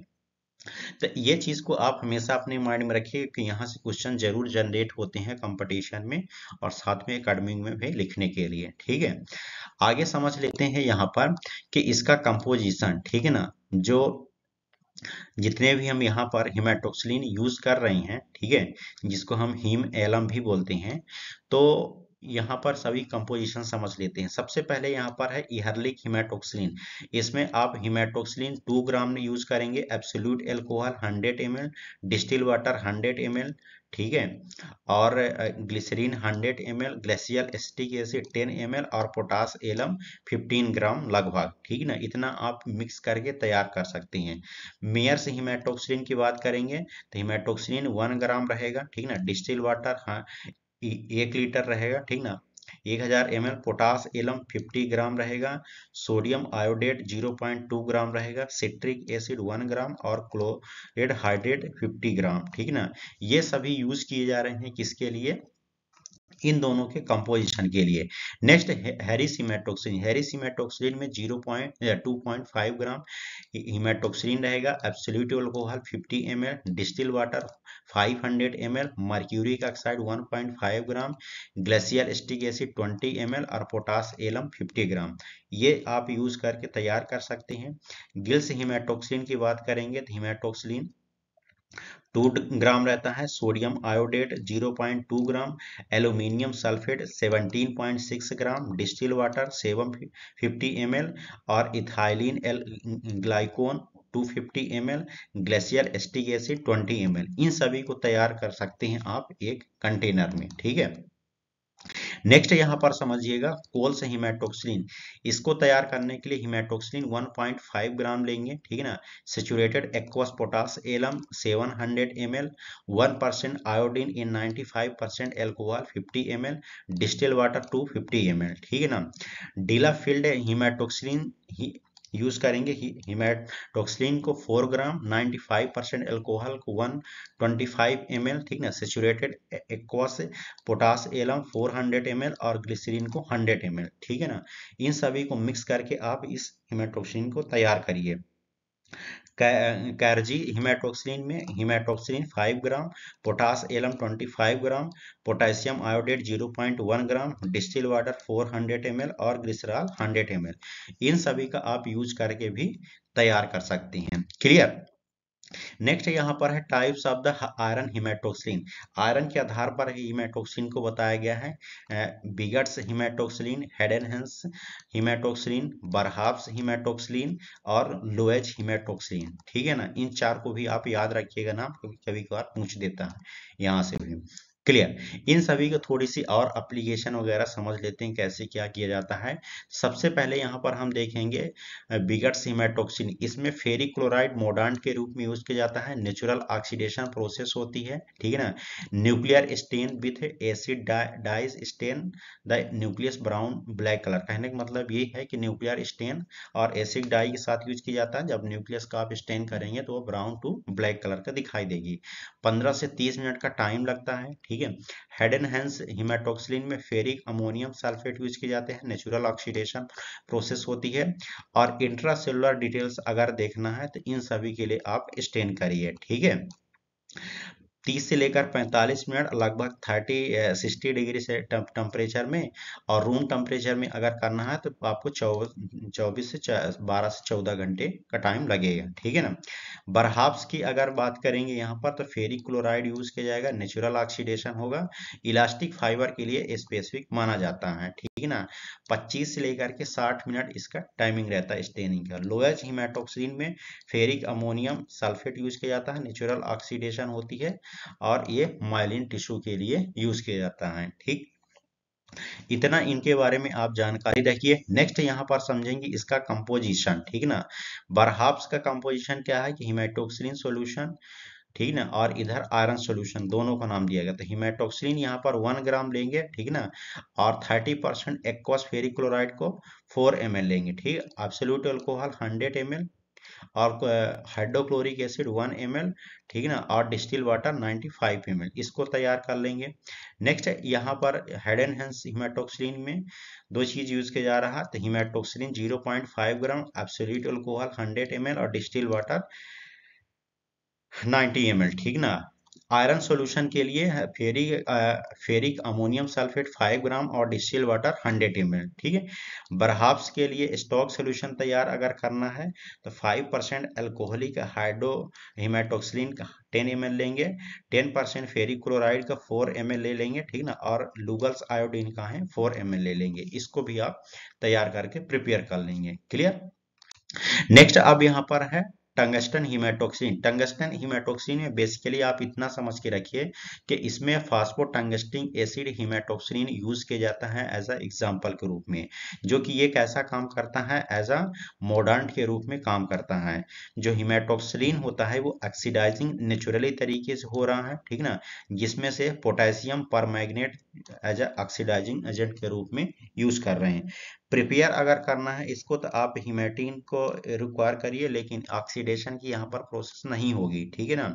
तो ये चीज़ को आप हमेशा अपने माइंड में रखिए कि यहाँ से क्वेश्चन जरूर जनरेट होते हैं कंपटीशन में और साथ में अकेडमिक में भी लिखने के लिए ठीक है आगे समझ लेते हैं यहाँ पर कि इसका कंपोजिशन ठीक है ना जो जितने भी हम यहाँ पर हिमाटोक्सलिन यूज कर रहे हैं ठीक है जिसको हम हिम एलम भी बोलते हैं तो यहाँ पर सभी कंपोजिशन समझ लेते हैं सबसे पहले यहाँ पर है इहरलिक हिमाटोक्सलिन इसमें आप हिमाटोक्सलिन 2 ग्राम यूज करेंगे absolute alcohol 100 M distil water 100 M ठीक है और glycerine 100 M L glacial acetic acid ten M और पोटास एलम 15 ग्राम लगभग ठीक ना इतना आप मिक्स करके तैयार कर सकते हैं मेयर से हिमेटोक्सिलिन की बात करेंगे तो हिमेटोक्सिलिन 1 ग्राम रहेगा ठीक ना डिस्टिल वाटर हाँ एक लीटर रहेगा ठीक ना एक हजार M potash alum fifty gram रहेगा सोडियम आयोडेट 0.2 ग्राम रहेगा सिट्रिक एसिड 1 ग्राम और क्लोरेड हाइड्रेट 50 ग्राम ठीक ना ये सभी यूज किए जा रहे हैं किसके लिए इन दोनों के कंपोजिशन के लिए नेक्स्ट हेरिसीमेटोक्सिन हेरिसीमेटोक्सिन में zero point two point five gram haematoxylin रहेगा absolute alcohol 50 M distil water 500 hundred M L mercuric oxide 1.5 gram glacial acetic acid 20 M और पोटास एलम 50 ग्राम ये आप यूज करके तैयार कर सकते हैं गिल्स हिमेटोक्सिन की बात करेंगे तो हिमेटोक्सिन टू ग्राम रहता है sodium iodate 0.2 gram aluminium sulphate 17.6 gram distil water 750 ml और ethylene glycol 250 ml glacial acetic acid 20 ml इन सभी को तैयार कर सकते हैं आप एक कंटेनर में ठीक है नेक्स्ट यहां पर समझिएगा कोल्स हीमेटोक्सिलिन इसको तैयार करने के लिए हीमेटोक्सिलिन 1.5 ग्राम लेंगे ठीक है ना saturated aqueous potash alum 700 hundred M L one percent iodine in 95 percent alcohol fifty M L distil water 250 M L ठीक है ना डीला फील्ड हीमेटोक्सिलिन यूज करेंगे हिमेटोक्सलिन को 4 ग्राम 95 परसेंट एल्कोहल को 125 ml ठीक ना saturated aqueous potash alum 400 ml और glycerine को 100 ml ठीक है ना इन सभी को मिक्स करके आप इस हिमेटोक्सिन को तैयार करिए कैरजी हीमेटोक्सिलिन में haematoxylin 5 gram potash alum 25 gram potassium iodate 0.1 gram distil water 400 ml और ग्रिसराल 100 एम इन सभी का आप यूज करके भी तैयार कर सकती हैं क्लियर नेक्स्ट यहाँ पर है types of the iron haematoxylin iron के आधार पर ही हिमेटोक्सिलिन को बताया गया है बिगट्स हेड एनहेंस हिमेटोक्सिलिन बरहाफ्स हिमेटोक्सिलिन और लोएज हिमेटोक्सिलिन ठीक है ना इन चार को भी आप याद रखिएगा ना कभी कभार पूछ देता है यहाँ से भी क्लियर इन सभी को थोड़ी सी और अप्लीकेशन वगैरह समझ लेते हैं कैसे क्या किया जाता है सबसे पहले यहाँ पर हम देखेंगे बिगट सीमेटोक्सिन इसमें फेरी क्लोराइड मोडान के रूप में यूज किया जाता है नेचुरल ऑक्सीडेशन प्रोसेस होती है ठीक है ना nuclear stain with acid dyes stain the nucleus brown black colour कहने का मतलब ये है कि न्यूक्लियर स्टेन और एसिड डाई के साथ यूज किया जाता है जब न्यूक्लियस का आप स्टेन करेंगे तो वो ब्राउन टू ब्लैक कलर का दिखाई देगी पंद्रह से तीस मिनट का टाइम लगता है ठीक ठीक है हेड एंड हैंस हिमाटोक्सिलिन में फेरिक अमोनियम सल्फेट यूज किए जाते हैं नेचुरल ऑक्सीडेशन प्रोसेस होती है और इंट्रासेलुलर डिटेल्स अगर देखना है तो इन सभी के लिए आप स्टेन करिए ठीक है तीस से लेकर पैंतालीस मिनट लगभग थर्टी सिक्सटी डिग्री से टेम्परेचर में और रूम टेम्परेचर में अगर करना है तो आपको चौबीस से बारह से चौदह घंटे का टाइम लगेगा ठीक है ना बरहाप्स की अगर बात करेंगे यहाँ पर तो फेरी क्लोराइड यूज किया जाएगा नेचुरल ऑक्सीडेशन होगा इलास्टिक फाइबर के लिए स्पेसिफिक माना जाता है ठीक ठीक है ना 25 से लेकर के 60 मिनट इसका टाइमिंग रहता है स्टेनिंग का लोएज हिमाटोक्सिन में फेरिक अमोनियम सल्फेट यूज किया जाता है नेचुरल ऑक्सीडेशन होती है और ये माइलिन टिश्यू के लिए यूज किया जाता है ठीक इतना इनके बारे में आप जानकारी रखिए नेक्स्ट यहाँ पर समझेंगे इसका कंपोजिशन ठीक ना बरहाप्स का कंपोजिशन क्या है कि हिमाटोक्सिन सॉल्यूशन ठीक ना और इधर आयरन सोल्यूशन दोनों का नाम दिया गया तो हिमेटोक्सिन यहाँ पर वन ग्राम लेंगे ठीक ना और थर्टी परसेंट एक्वासफेरिक क्लोराइड को फोर एम लेंगे ठीक एब्सोल्यूट एल्कोहल हंड्रेड एम और हाइड्रोक्लोरिक एसिड 1 एम ठीक ना और डिस्टिल वाटर 95 एम इसको तैयार कर लेंगे नेक्स्ट यहाँ पर हेड एंड हैंस हिमाटोक्सिलिन में दो चीज यूज किया जा रहा है तो haematoxylin 0.5 gram absolute alcohol 100 M और डिस्टिल वाटर 90 एम ठीक ना आयरन सॉल्यूशन के लिए ferric ferric ammonium sulphate 5 gram और डिस्टिल वाटर 100 एम ठीक है बरहाप्स के लिए स्टॉक सॉल्यूशन तैयार अगर करना है तो 5 परसेंट एल्कोहलिक हाइड्रो हिमाटोक्सलिन का 10 एम लेंगे 10 परसेंट फेरिक क्लोराइड का 4 एम ले लेंगे ठीक ना और लूगल्स आयोडीन का है फोर एम ले लेंगे इसको भी आप तैयार करके प्रिपेयर कर लेंगे क्लियर नेक्स्ट अब यहाँ पर है टंगस्टन हिमाटोक्सिन टंगस्टन हिमाटोक्सिन में बेसिकली आप इतना समझ के रखिए कि इसमें फास्फोटंगस्टिंग एसिड हिमाटोक्सिन यूज किया जाता है एज अ एग्जाम्पल के रूप में जो कि एक ऐसा काम करता है एज अ मॉडर्न के रूप में काम करता है जो हीमेटोक्सिन होता है वो ऑक्सीडाइजिंग नेचुरली तरीके से हो रहा है ठीक ना जिसमें से पोटेशियम पर एज अ ऑक्सीडाइजिंग एजेंट के रूप में यूज कर रहे हैं प्रिपेयर अगर करना है इसको तो आप हिमेटिन को रिक्वायर करिए लेकिन ऑक्सीडेशन की यहाँ पर प्रोसेस नहीं होगी ठीक है ना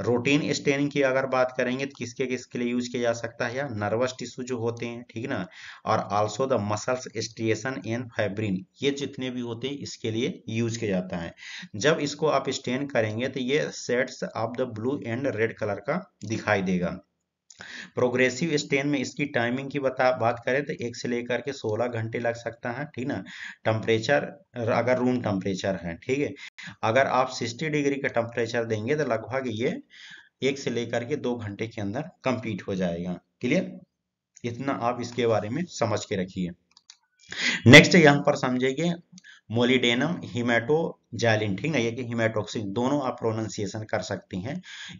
रोटीन स्टेनिंग की अगर बात करेंगे तो किसके किसके लिए यूज किया जा सकता है या नर्वस टिश्यू जो होते हैं ठीक है ना और also the muscles striation and fibrin ये जितने भी होते हैं इसके लिए यूज किया जाता है जब इसको आप स्टेन करेंगे तो ये sets of the blue and red colour का दिखाई देगा प्रोग्रेसिव स्टेन में इसकी टाइमिंग की बता बात करें तो एक से लेकर के सोलह घंटे लग सकता है ठीक ना टेम्परेचर अगर रूम टेम्परेचर है ठीक है अगर आप सिक्सटी डिग्री का टेम्परेचर देंगे तो लगभग ये एक से लेकर के दो घंटे के अंदर कंप्लीट हो जाएगा क्लियर इतना आप इसके बारे में समझ के रखिए नेक्स्ट यहाँ पर समझेंगे मोलिडेनम जैलिन ठीक है ये कि हिमेटोक्सिक दोनों आप प्रोनाउंसिएशन कर सकती हैं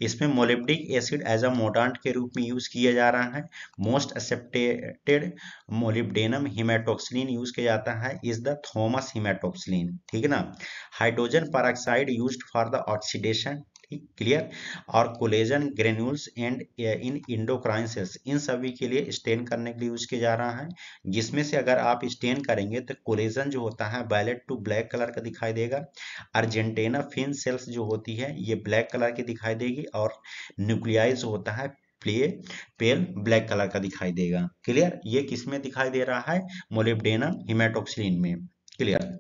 इसमें मोलिब्डिक एसिड एज अ मोडांट के रूप में यूज किया जा रहा है most accepted molybdenum haematoxylin use किया जाता है इज द थोमस हिमेटोक्सिलिन ठीक है ना हाइड्रोजन पर यूज फॉर द ऑक्सीडेशन ठीक क्लियर और collagen granules and in endocrine cells इन सभी के लिए स्टेन करने के लिए यूज किया जा रहा है जिसमें से अगर आप स्टेन करेंगे तो कोलेजन जो होता है वायलेट टू ब्लैक कलर का दिखाई देगा अर्जेंटेना फिन सेल्स जो होती है ये ब्लैक कलर की दिखाई देगी और न्यूक्लियाइज होता है प्ले पेल ब्लैक कलर का दिखाई देगा क्लियर ये किसमें दिखाई दे रहा है मोलिब्डेनम हिमेटोक्सिलिन में क्लियर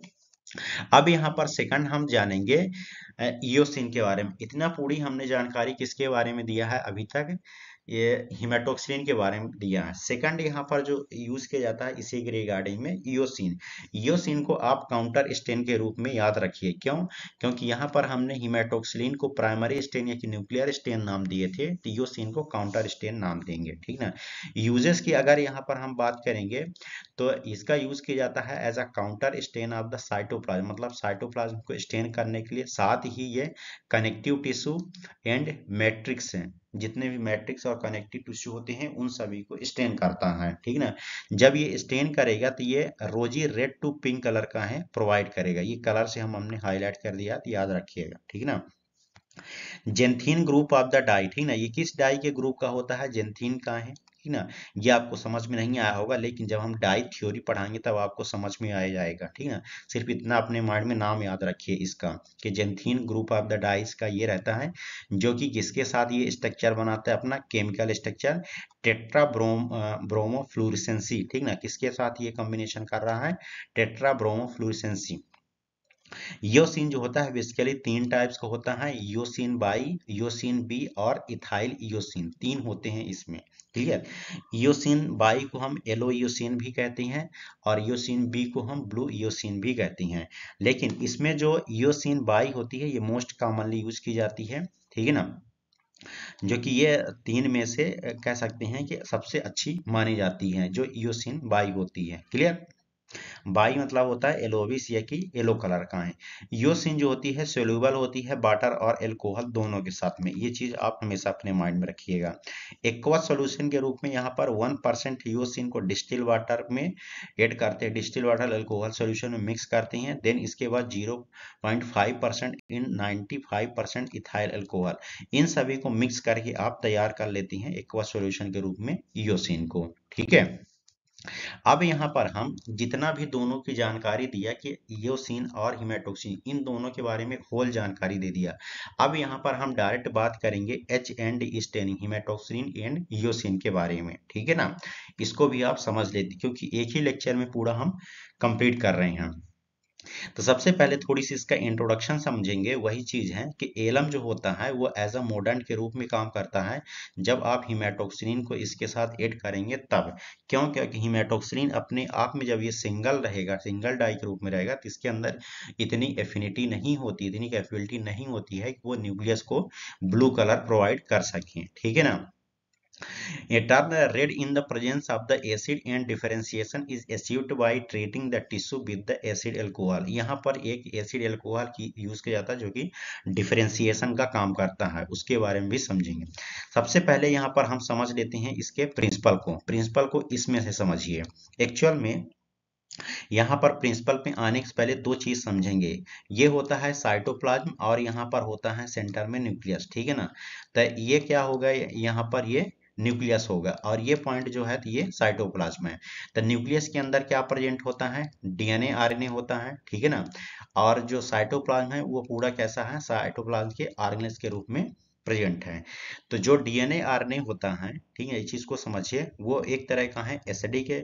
अब यहां पर सेकंड हम जानेंगे ईओसिन के बारे में इतना पूरी हमने जानकारी किसके बारे में दिया है अभी तक ये हिमाटोक्सिन के बारे में दिया है सेकंड यहाँ पर जो यूज किया जाता है इसी के रिगार्डिंग में ईओसिन ईओसिन को आप काउंटर स्टेन के रूप में याद रखिए क्यों क्योंकि यहाँ पर हमने हिमाटोक्सिलिन को प्राइमरी स्टेन या कि न्यूक्लियर स्टेन नाम दिए थे तो ईओसिन को काउंटर स्टेन नाम देंगे ठीक ना यूजेस की अगर यहाँ पर हम बात करेंगे तो इसका यूज किया जाता है as a counter stain of the cytoplasm मतलब साइटोप्लाज्म को स्टेन करने के लिए साथ ही ये कनेक्टिव टिश्यू एंड मैट्रिक्स है जितने भी मैट्रिक्स और कनेक्टिव टिश्यू होते हैं उन सभी को स्टेन करता है ठीक ना जब ये स्टेन करेगा तो ये रोजी रेड टू पिंक कलर का है प्रोवाइड करेगा ये कलर से हम हमने हाईलाइट कर दिया तो याद रखिएगा ठीक ना xanthene group of the dye ठीक ना ये किस डाई के ग्रुप का होता है जेंथीन का है ठीक ना ये आपको समझ में नहीं आया होगा लेकिन जब हम डाई थ्योरी पढ़ाएंगे तब आपको समझ में आया जाएगा ठीक है सिर्फ इतना अपने माइंड में नाम याद रखिए इसका कि xanthene group of the dyes का ये रहता है जो कि किसके साथ ये स्ट्रक्चर बनाता है अपना केमिकल स्ट्रक्चर टेट्रा ब्रोम ब्रोमोफ्लोरिसेंसी ठीक ना किसके साथ ये कॉम्बिनेशन कर रहा है टेट्रा ब्रोमो ब्रोमोफ्लोरिसेंसी योसिन जो होता है बेसिकली तीन टाइप्स का होता है योसिन बाई योसिन बी और इथाइल योसिन तीन होते हैं इसमें क्लियर योसिन बाई को हम येलो योसिन भी कहते हैं और योसिन बी को हम ब्लू योसिन भी कहते हैं लेकिन इसमें जो योसिन बाई होती है ये मोस्ट कॉमनली यूज की जाती है ठीक है ना जो कि ये तीन में से कह सकते हैं कि सबसे अच्छी मानी जाती है जो योसिन बाई होती है क्लियर बाई मतलब होता है एलोविस या कि येलो कलर का है योसिन जो होती है सोल्यूबल होती है वाटर और एल्कोहल दोनों के साथ में ये चीज आप हमेशा अपने माइंड में रखिएगा एक्वा सोल्यूशन के रूप में यहाँ पर वन परसेंट योसिन को डिस्टिल वाटर में एड करते हैं डिस्टिल वाटर एल्कोहल सोल्यूशन में मिक्स करते हैं देन इसके बाद zero in ninety ethyl alcohol इन सभी को मिक्स करके आप तैयार कर लेती हैं एक्वा सोल्यूशन के रूप में योसिन को ठीक है अब यहाँ पर हम जितना भी दोनों की जानकारी दिया कि योसिन और हिमेटोक्सिन इन दोनों के बारे में होल जानकारी दे दिया अब यहाँ पर हम डायरेक्ट बात करेंगे H and staining haematoxylin and eosin के बारे में ठीक है ना इसको भी आप समझ लेते क्योंकि एक ही लेक्चर में पूरा हम कंप्लीट कर रहे हैं तो सबसे पहले थोड़ी सी इसका इंट्रोडक्शन समझेंगे वही चीज़ है कि एलम जो होता है वो एज अ मोडर्न के रूप में काम करता है जब आप हीमेटोक्सिन को इसके साथ ऐड करेंगे तब क्यों क्योंकि हीमेटोक्सिन अपने आप में जब ये सिंगल रहेगा सिंगल डाई के रूप में रहेगा तो इसके अंदर इतनी एफिनिटी नहीं होती इतनी कैपेबिलिटी नहीं होती है कि वो न्यूक्लियस को ब्लू कलर प्रोवाइड कर सकें ठीक है ना A term red in the presence of the acid and differentiation is achieved by treating the tissue with the acid alcohol. यहाँ पर एक acid alcohol की यूज किया जाता है जो कि डिफरेंशिएशन का काम करता है उसके बारे में भी समझेंगे सबसे पहले यहाँ पर हम समझ लेते हैं इसके प्रिंसिपल को प्रिंसिपल को इसमें से समझिए एक्चुअल में यहाँ पर प्रिंसिपल पे आने से पहले दो चीज समझेंगे ये होता है साइटोप्लाज्म और यहाँ पर होता है सेंटर में न्यूक्लियस ठीक है ना तो ये क्या होगा यहाँ पर ये न्यूक्लियस होगा और ये पॉइंट जो है ये साइटोप्लाज्म है तो न्यूक्लियस के अंदर क्या प्रेजेंट होता है डीएनए आरएनए होता है ठीक है ना और जो साइटोप्लाज्म है वो पूरा कैसा है साइटोप्लाज्म के आरएनएस के रूप में प्रेजेंट है तो जो डीएनए आरएनए होता है ठीक है इस चीज़ को समझिए वो एक तरह का है एसडी के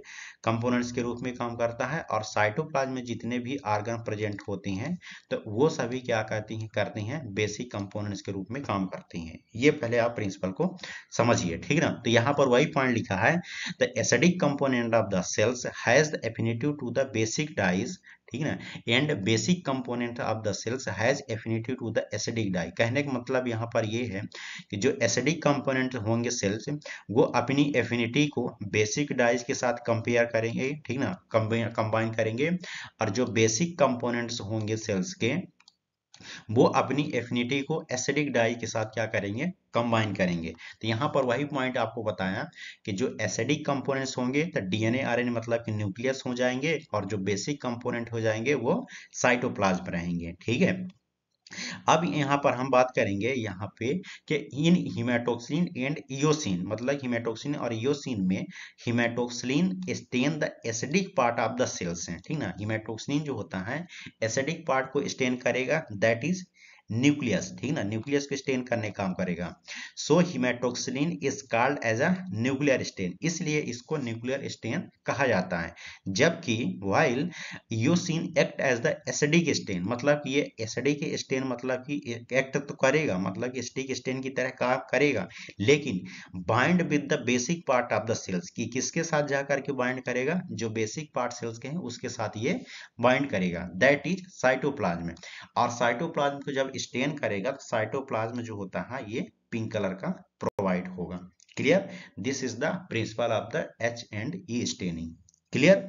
कंपोनेंट्स के रूप में काम करता है और साइटोप्लाज्म में जितने भी आर्गन प्रेजेंट होती हैं तो वो सभी क्या करती हैं करती हैं बेसिक कंपोनेंट्स के रूप में काम करती हैं ये पहले आप प्रिंसिपल को समझिए ठीक ना तो यहाँ पर वही पॉइंट लिखा है the acidic component of the cells has the affinitive to the basic dyes ठीक है ना and basic component of the cells has affinity to the acidic dye कहने का मतलब यहाँ पर ये है कि जो एसिडिक कंपोनेंट होंगे सेल्स वो अपनी एफिनिटी को बेसिक डाइज के साथ कंपेयर करेंगे ठीक ना कंबाइन करेंगे और जो बेसिक कंपोनेंट्स होंगे सेल्स के वो अपनी एफिनिटी को एसिडिक डाई के साथ क्या करेंगे कंबाइन करेंगे तो यहाँ पर वही पॉइंट आपको बताया कि जो एसिडिक कंपोनेंट्स होंगे तो डीएनए आरएनए मतलब कि न्यूक्लियस हो जाएंगे और जो बेसिक कंपोनेंट हो जाएंगे वो साइटोप्लाज्म रहेंगे ठीक है अब यहाँ पर हम बात करेंगे यहाँ पे कि इन हिमेटोक्सिन एंड इोसिन मतलब हिमेटोक्सिन और इोसिन में haematoxylin stain the acidic part of the cells हैं ठीक ना हिमेटोक्सिन जो होता है एसिडिक पार्ट को स्टेन करेगा दैट इज न्यूक्लियस ठीक ना न्यूक्लियस को स्टेन करने काम करेगा so haematoxylin is called as a nuclear stain इसलिए इसको न्यूक्लियर स्टेन कहा जाता है जबकि while eosin act as the acidic stain मतलब कि ये एसिडिक स्टेन मतलब कि एक्ट तो करेगा मतलब कि एसिडिक स्टेन की तरह काम करेगा लेकिन bind with the basic part of the cells कि किसके साथ जाकर के बाइंड करेगा जो बेसिक पार्ट सेल्स के हैं उसके साथ ये बाइंड करेगा दैट इज साइटोप्लाज्म और साइटोप्लाज्म को जब स्टेन करेगा तो साइटोप्लाज्म जो होता है ये पिंक कलर का प्रोवाइड होगा clear this is the principle of the H and E staining clear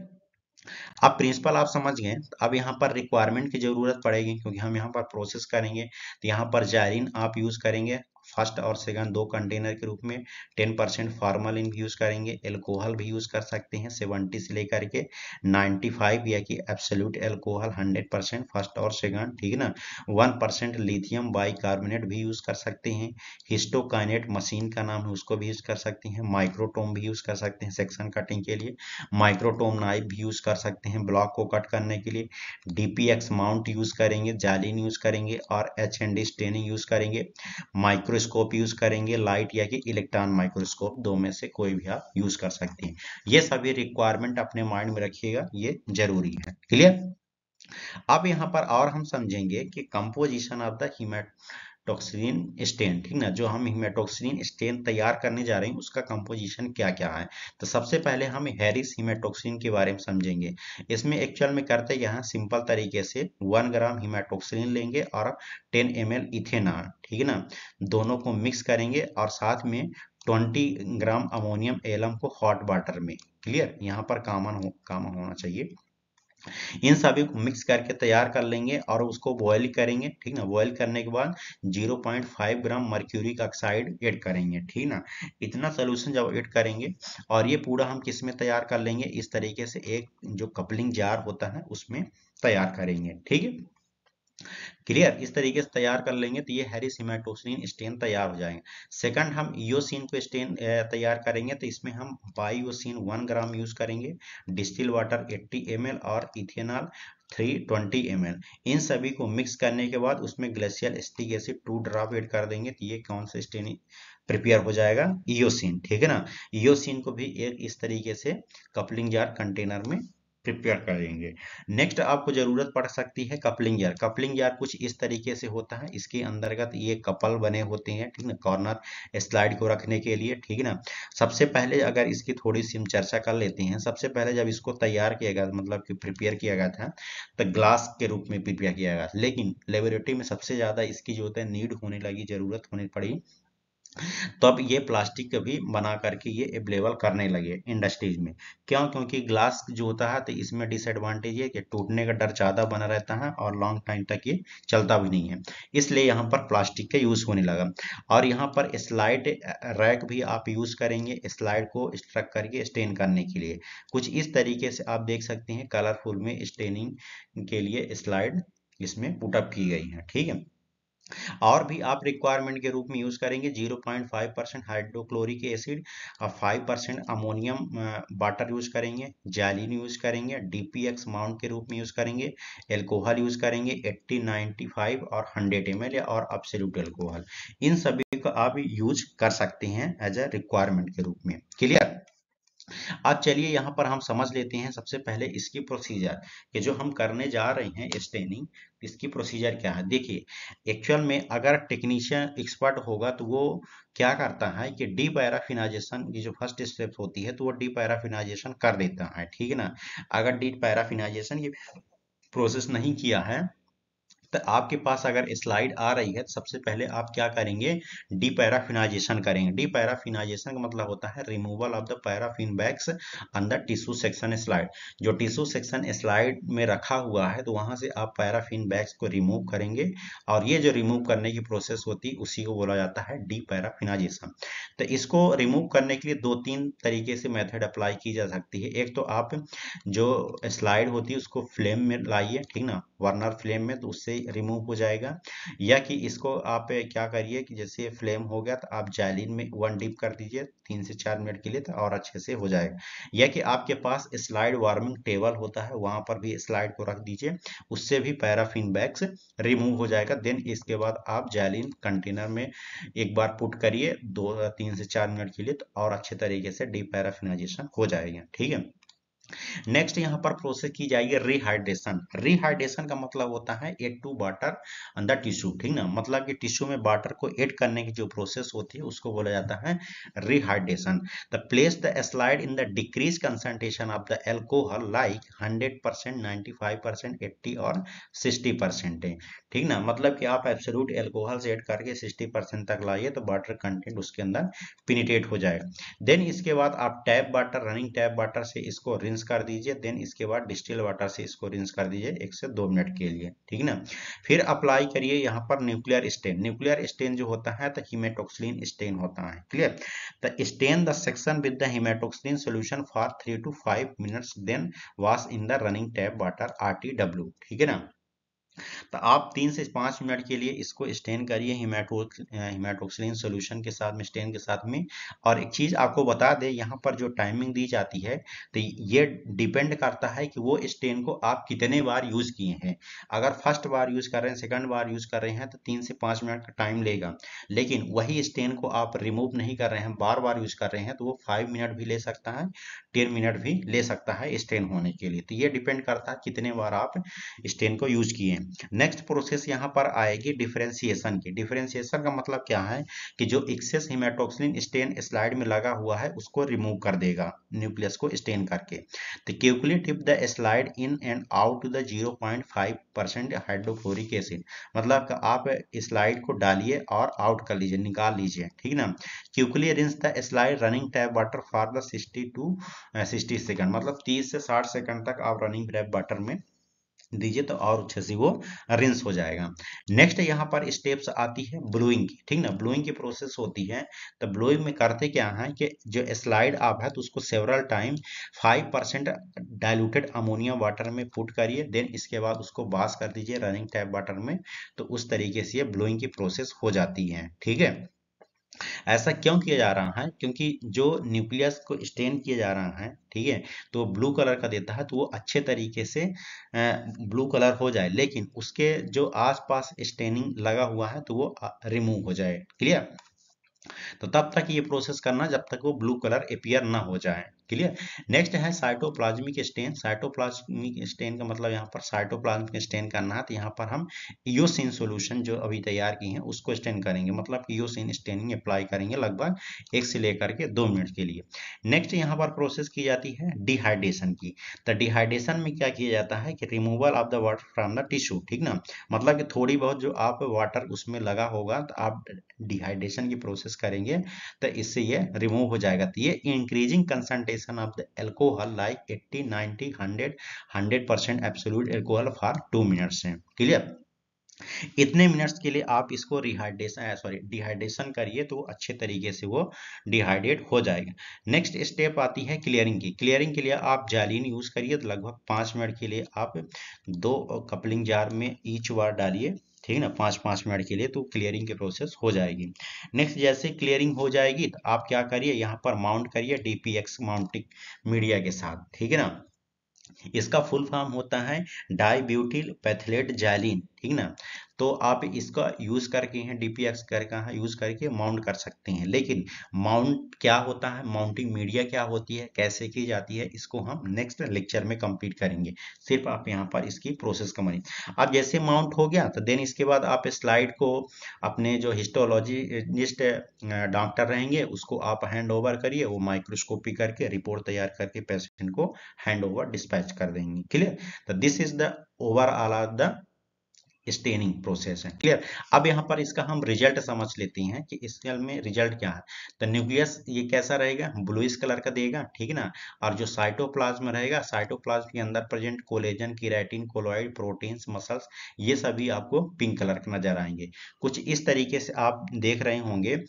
अब प्रिंसिपल आप समझ गए तो अब यहाँ पर रिक्वायरमेंट की जरूरत पड़ेगी क्योंकि हम यहाँ पर प्रोसेस करेंगे तो यहाँ पर जायरिन आप यूज करेंगे फर्स्ट और सेकंड दो कंटेनर के रूप में टेन परसेंट फार्मलिन भी यूज़ करेंगे एल्कोहल भी यूज़ कर सकते हैं सेवेंटी से लेकर के नाइन्टी फाइव या कि absolute alcohol hundred percent first और सेकंड ठीक है ना वन परसेंट लिथियम बाइकार्बोनेट भी यूज़ कर सकते हैं हिस्टोकाइनेट मशीन का नाम है उसको भी यूज़ कर सकते हैं माइक्रोटोम भी यूज़ कर सकते हैं सेक्शन कटिंग के लिए माइक्रोटोम नाइफ भी यूज़ कर सकते हैं ब्लॉक को कट करने के लिए डी माउंट यूज़ करेंगे जालीन यूज़ करेंगे और एच एंड स्टेनिंग यूज़ करेंगे माइक्रो माइक्रोस्कोप यूज करेंगे लाइट या कि इलेक्ट्रॉन माइक्रोस्कोप दो में से कोई भी आप यूज कर सकते हैं ये सभी रिक्वायरमेंट अपने माइंड में रखिएगा ये जरूरी है क्लियर अब यहाँ पर और हम समझेंगे कि कंपोजिशन ऑफ द हिमेट हीमेटोक्सिन स्टेन ठीक ना जो हम हीमेटोक्सिन स्टेन तैयार करने जा रहे हैं उसका कंपोजिशन क्या क्या है तो सबसे पहले हम हैरिस हीमेटोक्सिन के बारे में समझेंगे इसमें एक्चुअल में करते यहाँ सिंपल तरीके से वन ग्राम हीमेटोक्सिन लेंगे और टेन एम एल इथेनॉल ठीक है ना दोनों को मिक्स करेंगे और साथ में 20 ग्राम अमोनियम एलम को हॉट वाटर में क्लियर यहाँ पर कामन हो कामन होना चाहिए इन सभी को मिक्स करके तैयार कर लेंगे और उसको बॉयल करेंगे ठीक ना बॉयल करने के बाद 0.5 ग्राम मर्क्यूरिक ऑक्साइड ऐड करेंगे ठीक ना इतना सोल्यूशन जब ऐड करेंगे और ये पूरा हम किस में तैयार कर लेंगे इस तरीके से एक जो कपलिंग जार होता है उसमें तैयार करेंगे ठीक है क्लियर इस तरीके से तैयार कर लेंगे तो ये हैरी सीमेटोसिन स्टेन तैयार हो जाएंगे सेकंड हम ईओसिन को स्टेन तैयार करेंगे तो इसमें हम बायोसिन वन ग्राम यूज करेंगे डिस्टिल वाटर 80 एम और इथेनॉल 320 ml इन सभी को मिक्स करने के बाद उसमें glacial acetic acid two drop add कर देंगे तो ये कौन सा स्टेन प्रिपेयर हो जाएगा ईओसिन ठीक है ना ईओसिन को भी एक इस तरीके से कपलिंग जार कंटेनर में प्रिपेयर करेंगे नेक्स्ट आपको जरूरत पड़ सकती है कपलिंग यार कपलिंग यार कुछ इस तरीके से होता है इसके अंतर्गत ये कपल बने होते हैं ठीक ना कॉर्नर स्लाइड को रखने के लिए ठीक ना सबसे पहले अगर इसकी थोड़ी सी हम चर्चा कर लेते हैं सबसे पहले जब इसको तैयार किया गया मतलब कि प्रिपेयर किया गया था तो ग्लास के रूप में प्रिपेयर किया गया लेकिन लेबोरेटरी में सबसे ज़्यादा इसकी जो होता है नीड होने लगी ज़रूरत होने पड़ी तो अब ये प्लास्टिक भी बना करके ये अवेलेबल करने लगे इंडस्ट्रीज में क्यों क्योंकि ग्लास जो होता है तो इसमें डिसएडवांटेज है कि टूटने का डर ज़्यादा बना रहता है और लॉन्ग टाइम तक ये चलता भी नहीं है इसलिए यहाँ पर प्लास्टिक का यूज़ होने लगा और यहाँ पर स्लाइड रैक भी आप यूज़ करेंगे स्लाइड को स्ट्रक करके स्टेन करने के लिए कुछ इस तरीके से आप देख सकते हैं कलरफुल में स्टेनिंग के लिए स्लाइड इसमें पुटअप की गई है ठीक है और भी आप रिक्वायरमेंट के रूप में यूज़ करेंगे 0.5 परसेंट हाइड्रोक्लोरिक एसिड और 5 परसेंट अमोनियम वाटर यूज़ करेंगे जालिन यूज़ करेंगे डीपीएक्स माउंट के रूप में यूज़ करेंगे एल्कोहल यूज़ करेंगे 80, 95 और 100 एम और अपसेल्यूट एल्कोहल इन सभी को आप यूज कर सकते हैं एज अ रिक्वायरमेंट के रूप में क्लियर आज चलिए यहाँ पर हम समझ लेते हैं सबसे पहले इसकी प्रोसीजर कि जो हम करने जा रहे हैं स्टेनिंग इसकी प्रोसीजर क्या है देखिए एक्चुअल में अगर टेक्नीशियन एक्सपर्ट होगा तो वो क्या करता है कि डी पैराफिनाइजेशन की जो फर्स्ट स्टेप होती है तो वो डी पैराफिनाइजेशन कर देता है ठीक है ना अगर डी पैराफिनाइजेशन ये प्रोसेस नहीं किया है तो आपके पास अगर स्लाइड आ रही है तो सबसे पहले आप क्या करेंगे पैराफिनाइजेशन करेंगे पैराफिनाइजेशन का मतलब होता है removal of the paraffin wax अंदर टिश्यू सेक्शन स्लाइड जो टिश्यू सेक्शन स्लाइड में रखा हुआ है तो वहां से आप पैराफिन बैग्स को रिमूव करेंगे और ये जो रिमूव करने की प्रोसेस होती है उसी को बोला जाता है डी पैराफिनाइजेशन तो इसको रिमूव करने के लिए दो तीन तरीके से मेथड अप्लाई की जा सकती है एक तो आप जो स्लाइड होती है उसको फ्लेम में लाइए ठीक ना वर्नर फ्लेम में तो उससे रिमूव हो जाएगा या कि इसको आप क्या करिए कि जैसे फ्लेम हो गया तो आप जालिन में वन डिप कर दीजिए तीन से चार मिनट के लिए तो और अच्छे से हो जाएगा या कि आपके पास स्लाइड वार्मिंग टेबल होता है वहां पर भी स्लाइड को रख दीजिए उससे भी पैराफिन बैग्स रिमूव हो जाएगा देन इसके बाद आप जालिन कंटेनर में एक बार पुट करिए दो तीन से चार मिनट के लिए तो और अच्छे तरीके से डी पैराफिनाइजेशन हो जाएगा ठीक है नेक्स्ट यहां पर प्रोसेस की जाएगी रिहाइड्रेशन रिहाइड्रेशन का मतलब होता है एड टू वाटर अंदर टिश्यू ठीक ना मतलब कि टिश्यू में वाटर को एड करने की जो प्रोसेस होती है उसको बोला जाता है rehydration the place the slide in the decrease concentration of the alcohol like hundred percent ninety five percent eighty और सिक्सटी परसेंट ठीक ना मतलब कि आप एब्सोलूट एल्कोहल से एड करके 60 परसेंट तक लाइए तो वाटर कंटेंट उसके अंदर पिनिटेट हो जाएगा देन इसके बाद आप tap water running tap water से इसको रिंस कर दीजिए देन इसके बाद डिस्टिल वाटर से इसको रिंस कर दीजिए एक से दो मिनट के लिए ठीक ना फिर अप्लाई करिए यहाँ पर न्यूक्लियर स्टेन न्यूक्लियर स्टेन जो होता है तो हिमेटोक्सलिन स्टेन होता है clear the stain the section with the hematoxylin solution for three to five minutes then wash in the running tap water आर ठीक है ना तो आप तीन से पाँच मिनट के लिए इसको स्टेन करिए हिमाटो हिमाटोक्सिलिन सोल्यूशन के साथ में स्टेन के साथ में और एक चीज़ आपको बता दें यहाँ पर जो टाइमिंग दी जाती है तो ये डिपेंड करता है कि वो स्टेन को आप कितने बार यूज़ किए हैं अगर फर्स्ट बार यूज़ कर रहे हैं सेकंड बार यूज़ कर रहे हैं तो तीन से पाँच मिनट का टाइम लेगा लेकिन वही स्टेन को आप रिमूव नहीं कर रहे हैं बार बार यूज़ कर रहे हैं तो वो फाइव मिनट भी ले सकता है टेन मिनट भी ले सकता है स्टेन होने के लिए तो ये डिपेंड करता है कितने बार आप स्टेन को यूज़ किए हैं नेक्स्ट प्रोसेस यहाँ पर आएगी डिफ्रेंसिएशन की डिफ्रेंसिएशन का मतलब क्या है कि जो एक्सेस हिमेटोक्सिलिन स्टेन स्लाइड में लगा हुआ है उसको रिमूव कर देगा न्यूक्लियस को स्टेन करके तो क्यूकुलेट if the slide in and out to the zero point five percent hydrochloric acid मतलब आप स्लाइड को डालिए और आउट कर लीजिए निकाल लीजिए ठीक ना quickly rinse the slide running tap water for the sixty to sixty second मतलब तीस से साठ सेकंड तक आप रनिंग टैप वाटर में दीजिए तो और अच्छे से वो रिंस हो जाएगा नेक्स्ट यहाँ पर स्टेप्स आती है ब्लोइंग की ठीक ना ब्लोइंग की प्रोसेस होती है तो ब्लोइंग में करते क्या है कि जो स्लाइड आप है तो उसको several time five percent diluted ammonia water में पुट करिए देन इसके बाद उसको बास कर दीजिए रनिंग टाइप वाटर में तो उस तरीके से ये ब्लोइंग की प्रोसेस हो जाती है ठीक है ऐसा क्यों किया जा रहा है क्योंकि जो न्यूक्लियस को स्टेन किया जा रहा है ठीक है तो ब्लू कलर का देता है तो वो अच्छे तरीके से ब्लू कलर हो जाए लेकिन उसके जो आसपास स्टेनिंग लगा हुआ है तो वो रिमूव हो जाए क्लियर तो तब तक ये प्रोसेस करना जब तक वो ब्लू कलर अपियर ना हो जाए क्लियर नेक्स्ट है साइटोप्लाज्मिक स्टेन साइटोप्लाज्मिक स्टेन का मतलब यहाँ पर साइटोप्लाज्मिक स्टेन करना है तो यहाँ पर हम योसिन सोल्यूशन जो अभी तैयार किए हैं उसको स्टेन करेंगे मतलब योसिन स्टेनिंग अप्लाई करेंगे लगभग एक से लेकर के दो मिनट के लिए नेक्स्ट यहाँ पर प्रोसेस की जाती है डिहाइड्रेशन की तो डिहाइड्रेशन में क्या किया जाता है कि removal of the water from the tissue ठीक ना मतलब कि थोड़ी बहुत जो आप वाटर उसमें लगा होगा तो आप डिहाइड्रेशन की प्रोसेस करेंगे तो इससे ये रिमूव हो जाएगा तो ये increasing concentration concentration of the alcohol like 80 90 100 100 percent absolute alcohol for two minutes हैं क्लियर इतने मिनट्स के लिए आप इसको रिहाइड्रेशन सॉरी डिहाइड्रेशन करिए तो अच्छे तरीके से वो डिहाइड्रेट हो जाएगा नेक्स्ट स्टेप आती है क्लियरिंग की क्लियरिंग के लिए आप जालीन यूज़ करिए तो लगभग पांच मिनट के लिए आप दो कपलिंग जार में ईच वार डालिए ठीक है ना पांच पांच मिनट के लिए तो क्लियरिंग की प्रोसेस हो जाएगी नेक्स्ट जैसे क्लियरिंग हो जाएगी तो आप क्या करिए यहाँ पर माउंट करिए डीपीएक्स माउंटिंग मीडिया के साथ ठीक है ना इसका फुल फॉर्म होता है डाई ब्यूटिल पैथलेट जैलिन ठीक ना तो आप इसका यूज़ करके हैं डीपीएक्स करके हैं यूज़ करके माउंट कर सकते हैं लेकिन माउंट क्या होता है माउंटिंग मीडिया क्या होती है कैसे की जाती है इसको हम नेक्स्ट लेक्चर में कंप्लीट करेंगे सिर्फ आप यहाँ पर इसकी प्रोसेस का मानिए अब जैसे माउंट हो गया तो देन इसके बाद आप स्लाइड को अपने जो हिस्टोलॉजिस्ट डॉक्टर रहेंगे उसको आप हैंड ओवर करिए वो माइक्रोस्कोपी करके रिपोर्ट तैयार करके पेशेंट को हैंड ओवर डिस्पैच कर देंगे क्लियर तो this is the overall of the staining process है क्लियर अब यहाँ पर इसका हम रिजल्ट समझ लेते हैं कि इस सेल में रिजल्ट क्या है तो न्यूक्लियस ये कैसा रहेगा ब्लूइस कलर का देगा ठीक है ना और जो साइटोप्लाज्म रहेगा साइटोप्लाज्म के अंदर present collagen keratin colloid proteins muscles ये सभी आपको पिंक कलर के नजर आएंगे कुछ इस तरीके से आप देख रहे होंगे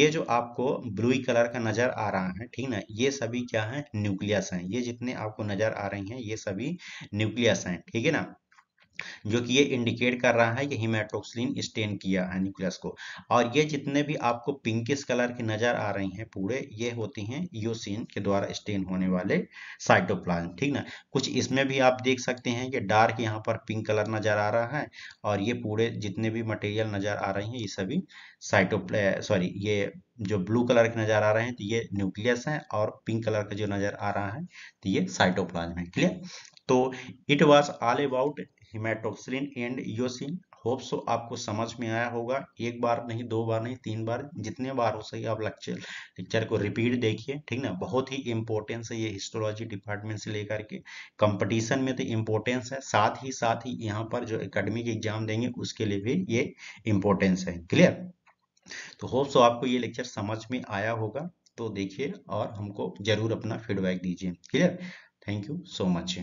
ये जो आपको ब्लू कलर का नजर आ रहा है ठीक ना ये सभी क्या है न्यूक्लियस है ये जितने आपको नजर आ रही है ये सभी न्यूक्लियस है ठीक है ना जो कि ये इंडिकेट कर रहा है कि हिमेटोक्सलिन स्टेन किया है न्यूक्लियस को और ये जितने भी आपको पिंकिस कलर की नज़र आ रही हैं पूरे ये होती हैं योसिन के द्वारा स्टेन होने वाले साइटोप्लाज्म ठीक ना कुछ इसमें भी आप देख सकते हैं कि डार्क यहाँ पर पिंक कलर नज़र आ रहा है और ये पूरे जितने भी मटेरियल नज़र आ रही है ये सभी साइटोप्ले सॉरी ये जो ब्लू कलर के नज़र आ रहे हैं तो ये न्यूक्लियस है और पिंक कलर का जो नज़र आ रहा है तो ये साइटोप्लाज्म है क्लियर तो it was all about hematoxylin and eosin hope so आपको समझ में आया होगा एक बार नहीं दो बार नहीं तीन बार जितने बार हो सके आप लेक्चर लेक्चर को रिपीट देखिए ठीक ना बहुत ही इंपॉर्टेंस है ये हिस्टोलॉजी डिपार्टमेंट से लेकर के कंपटीशन में तो इम्पोर्टेंस है साथ ही साथ ही यहाँ पर जो एकेडमिक एग्जाम देंगे उसके लिए भी ये इम्पोर्टेंस है क्लियर तो होप सो आपको ये लेक्चर समझ में आया होगा तो देखिए और हमको जरूर अपना फीडबैक दीजिए clear thank you so much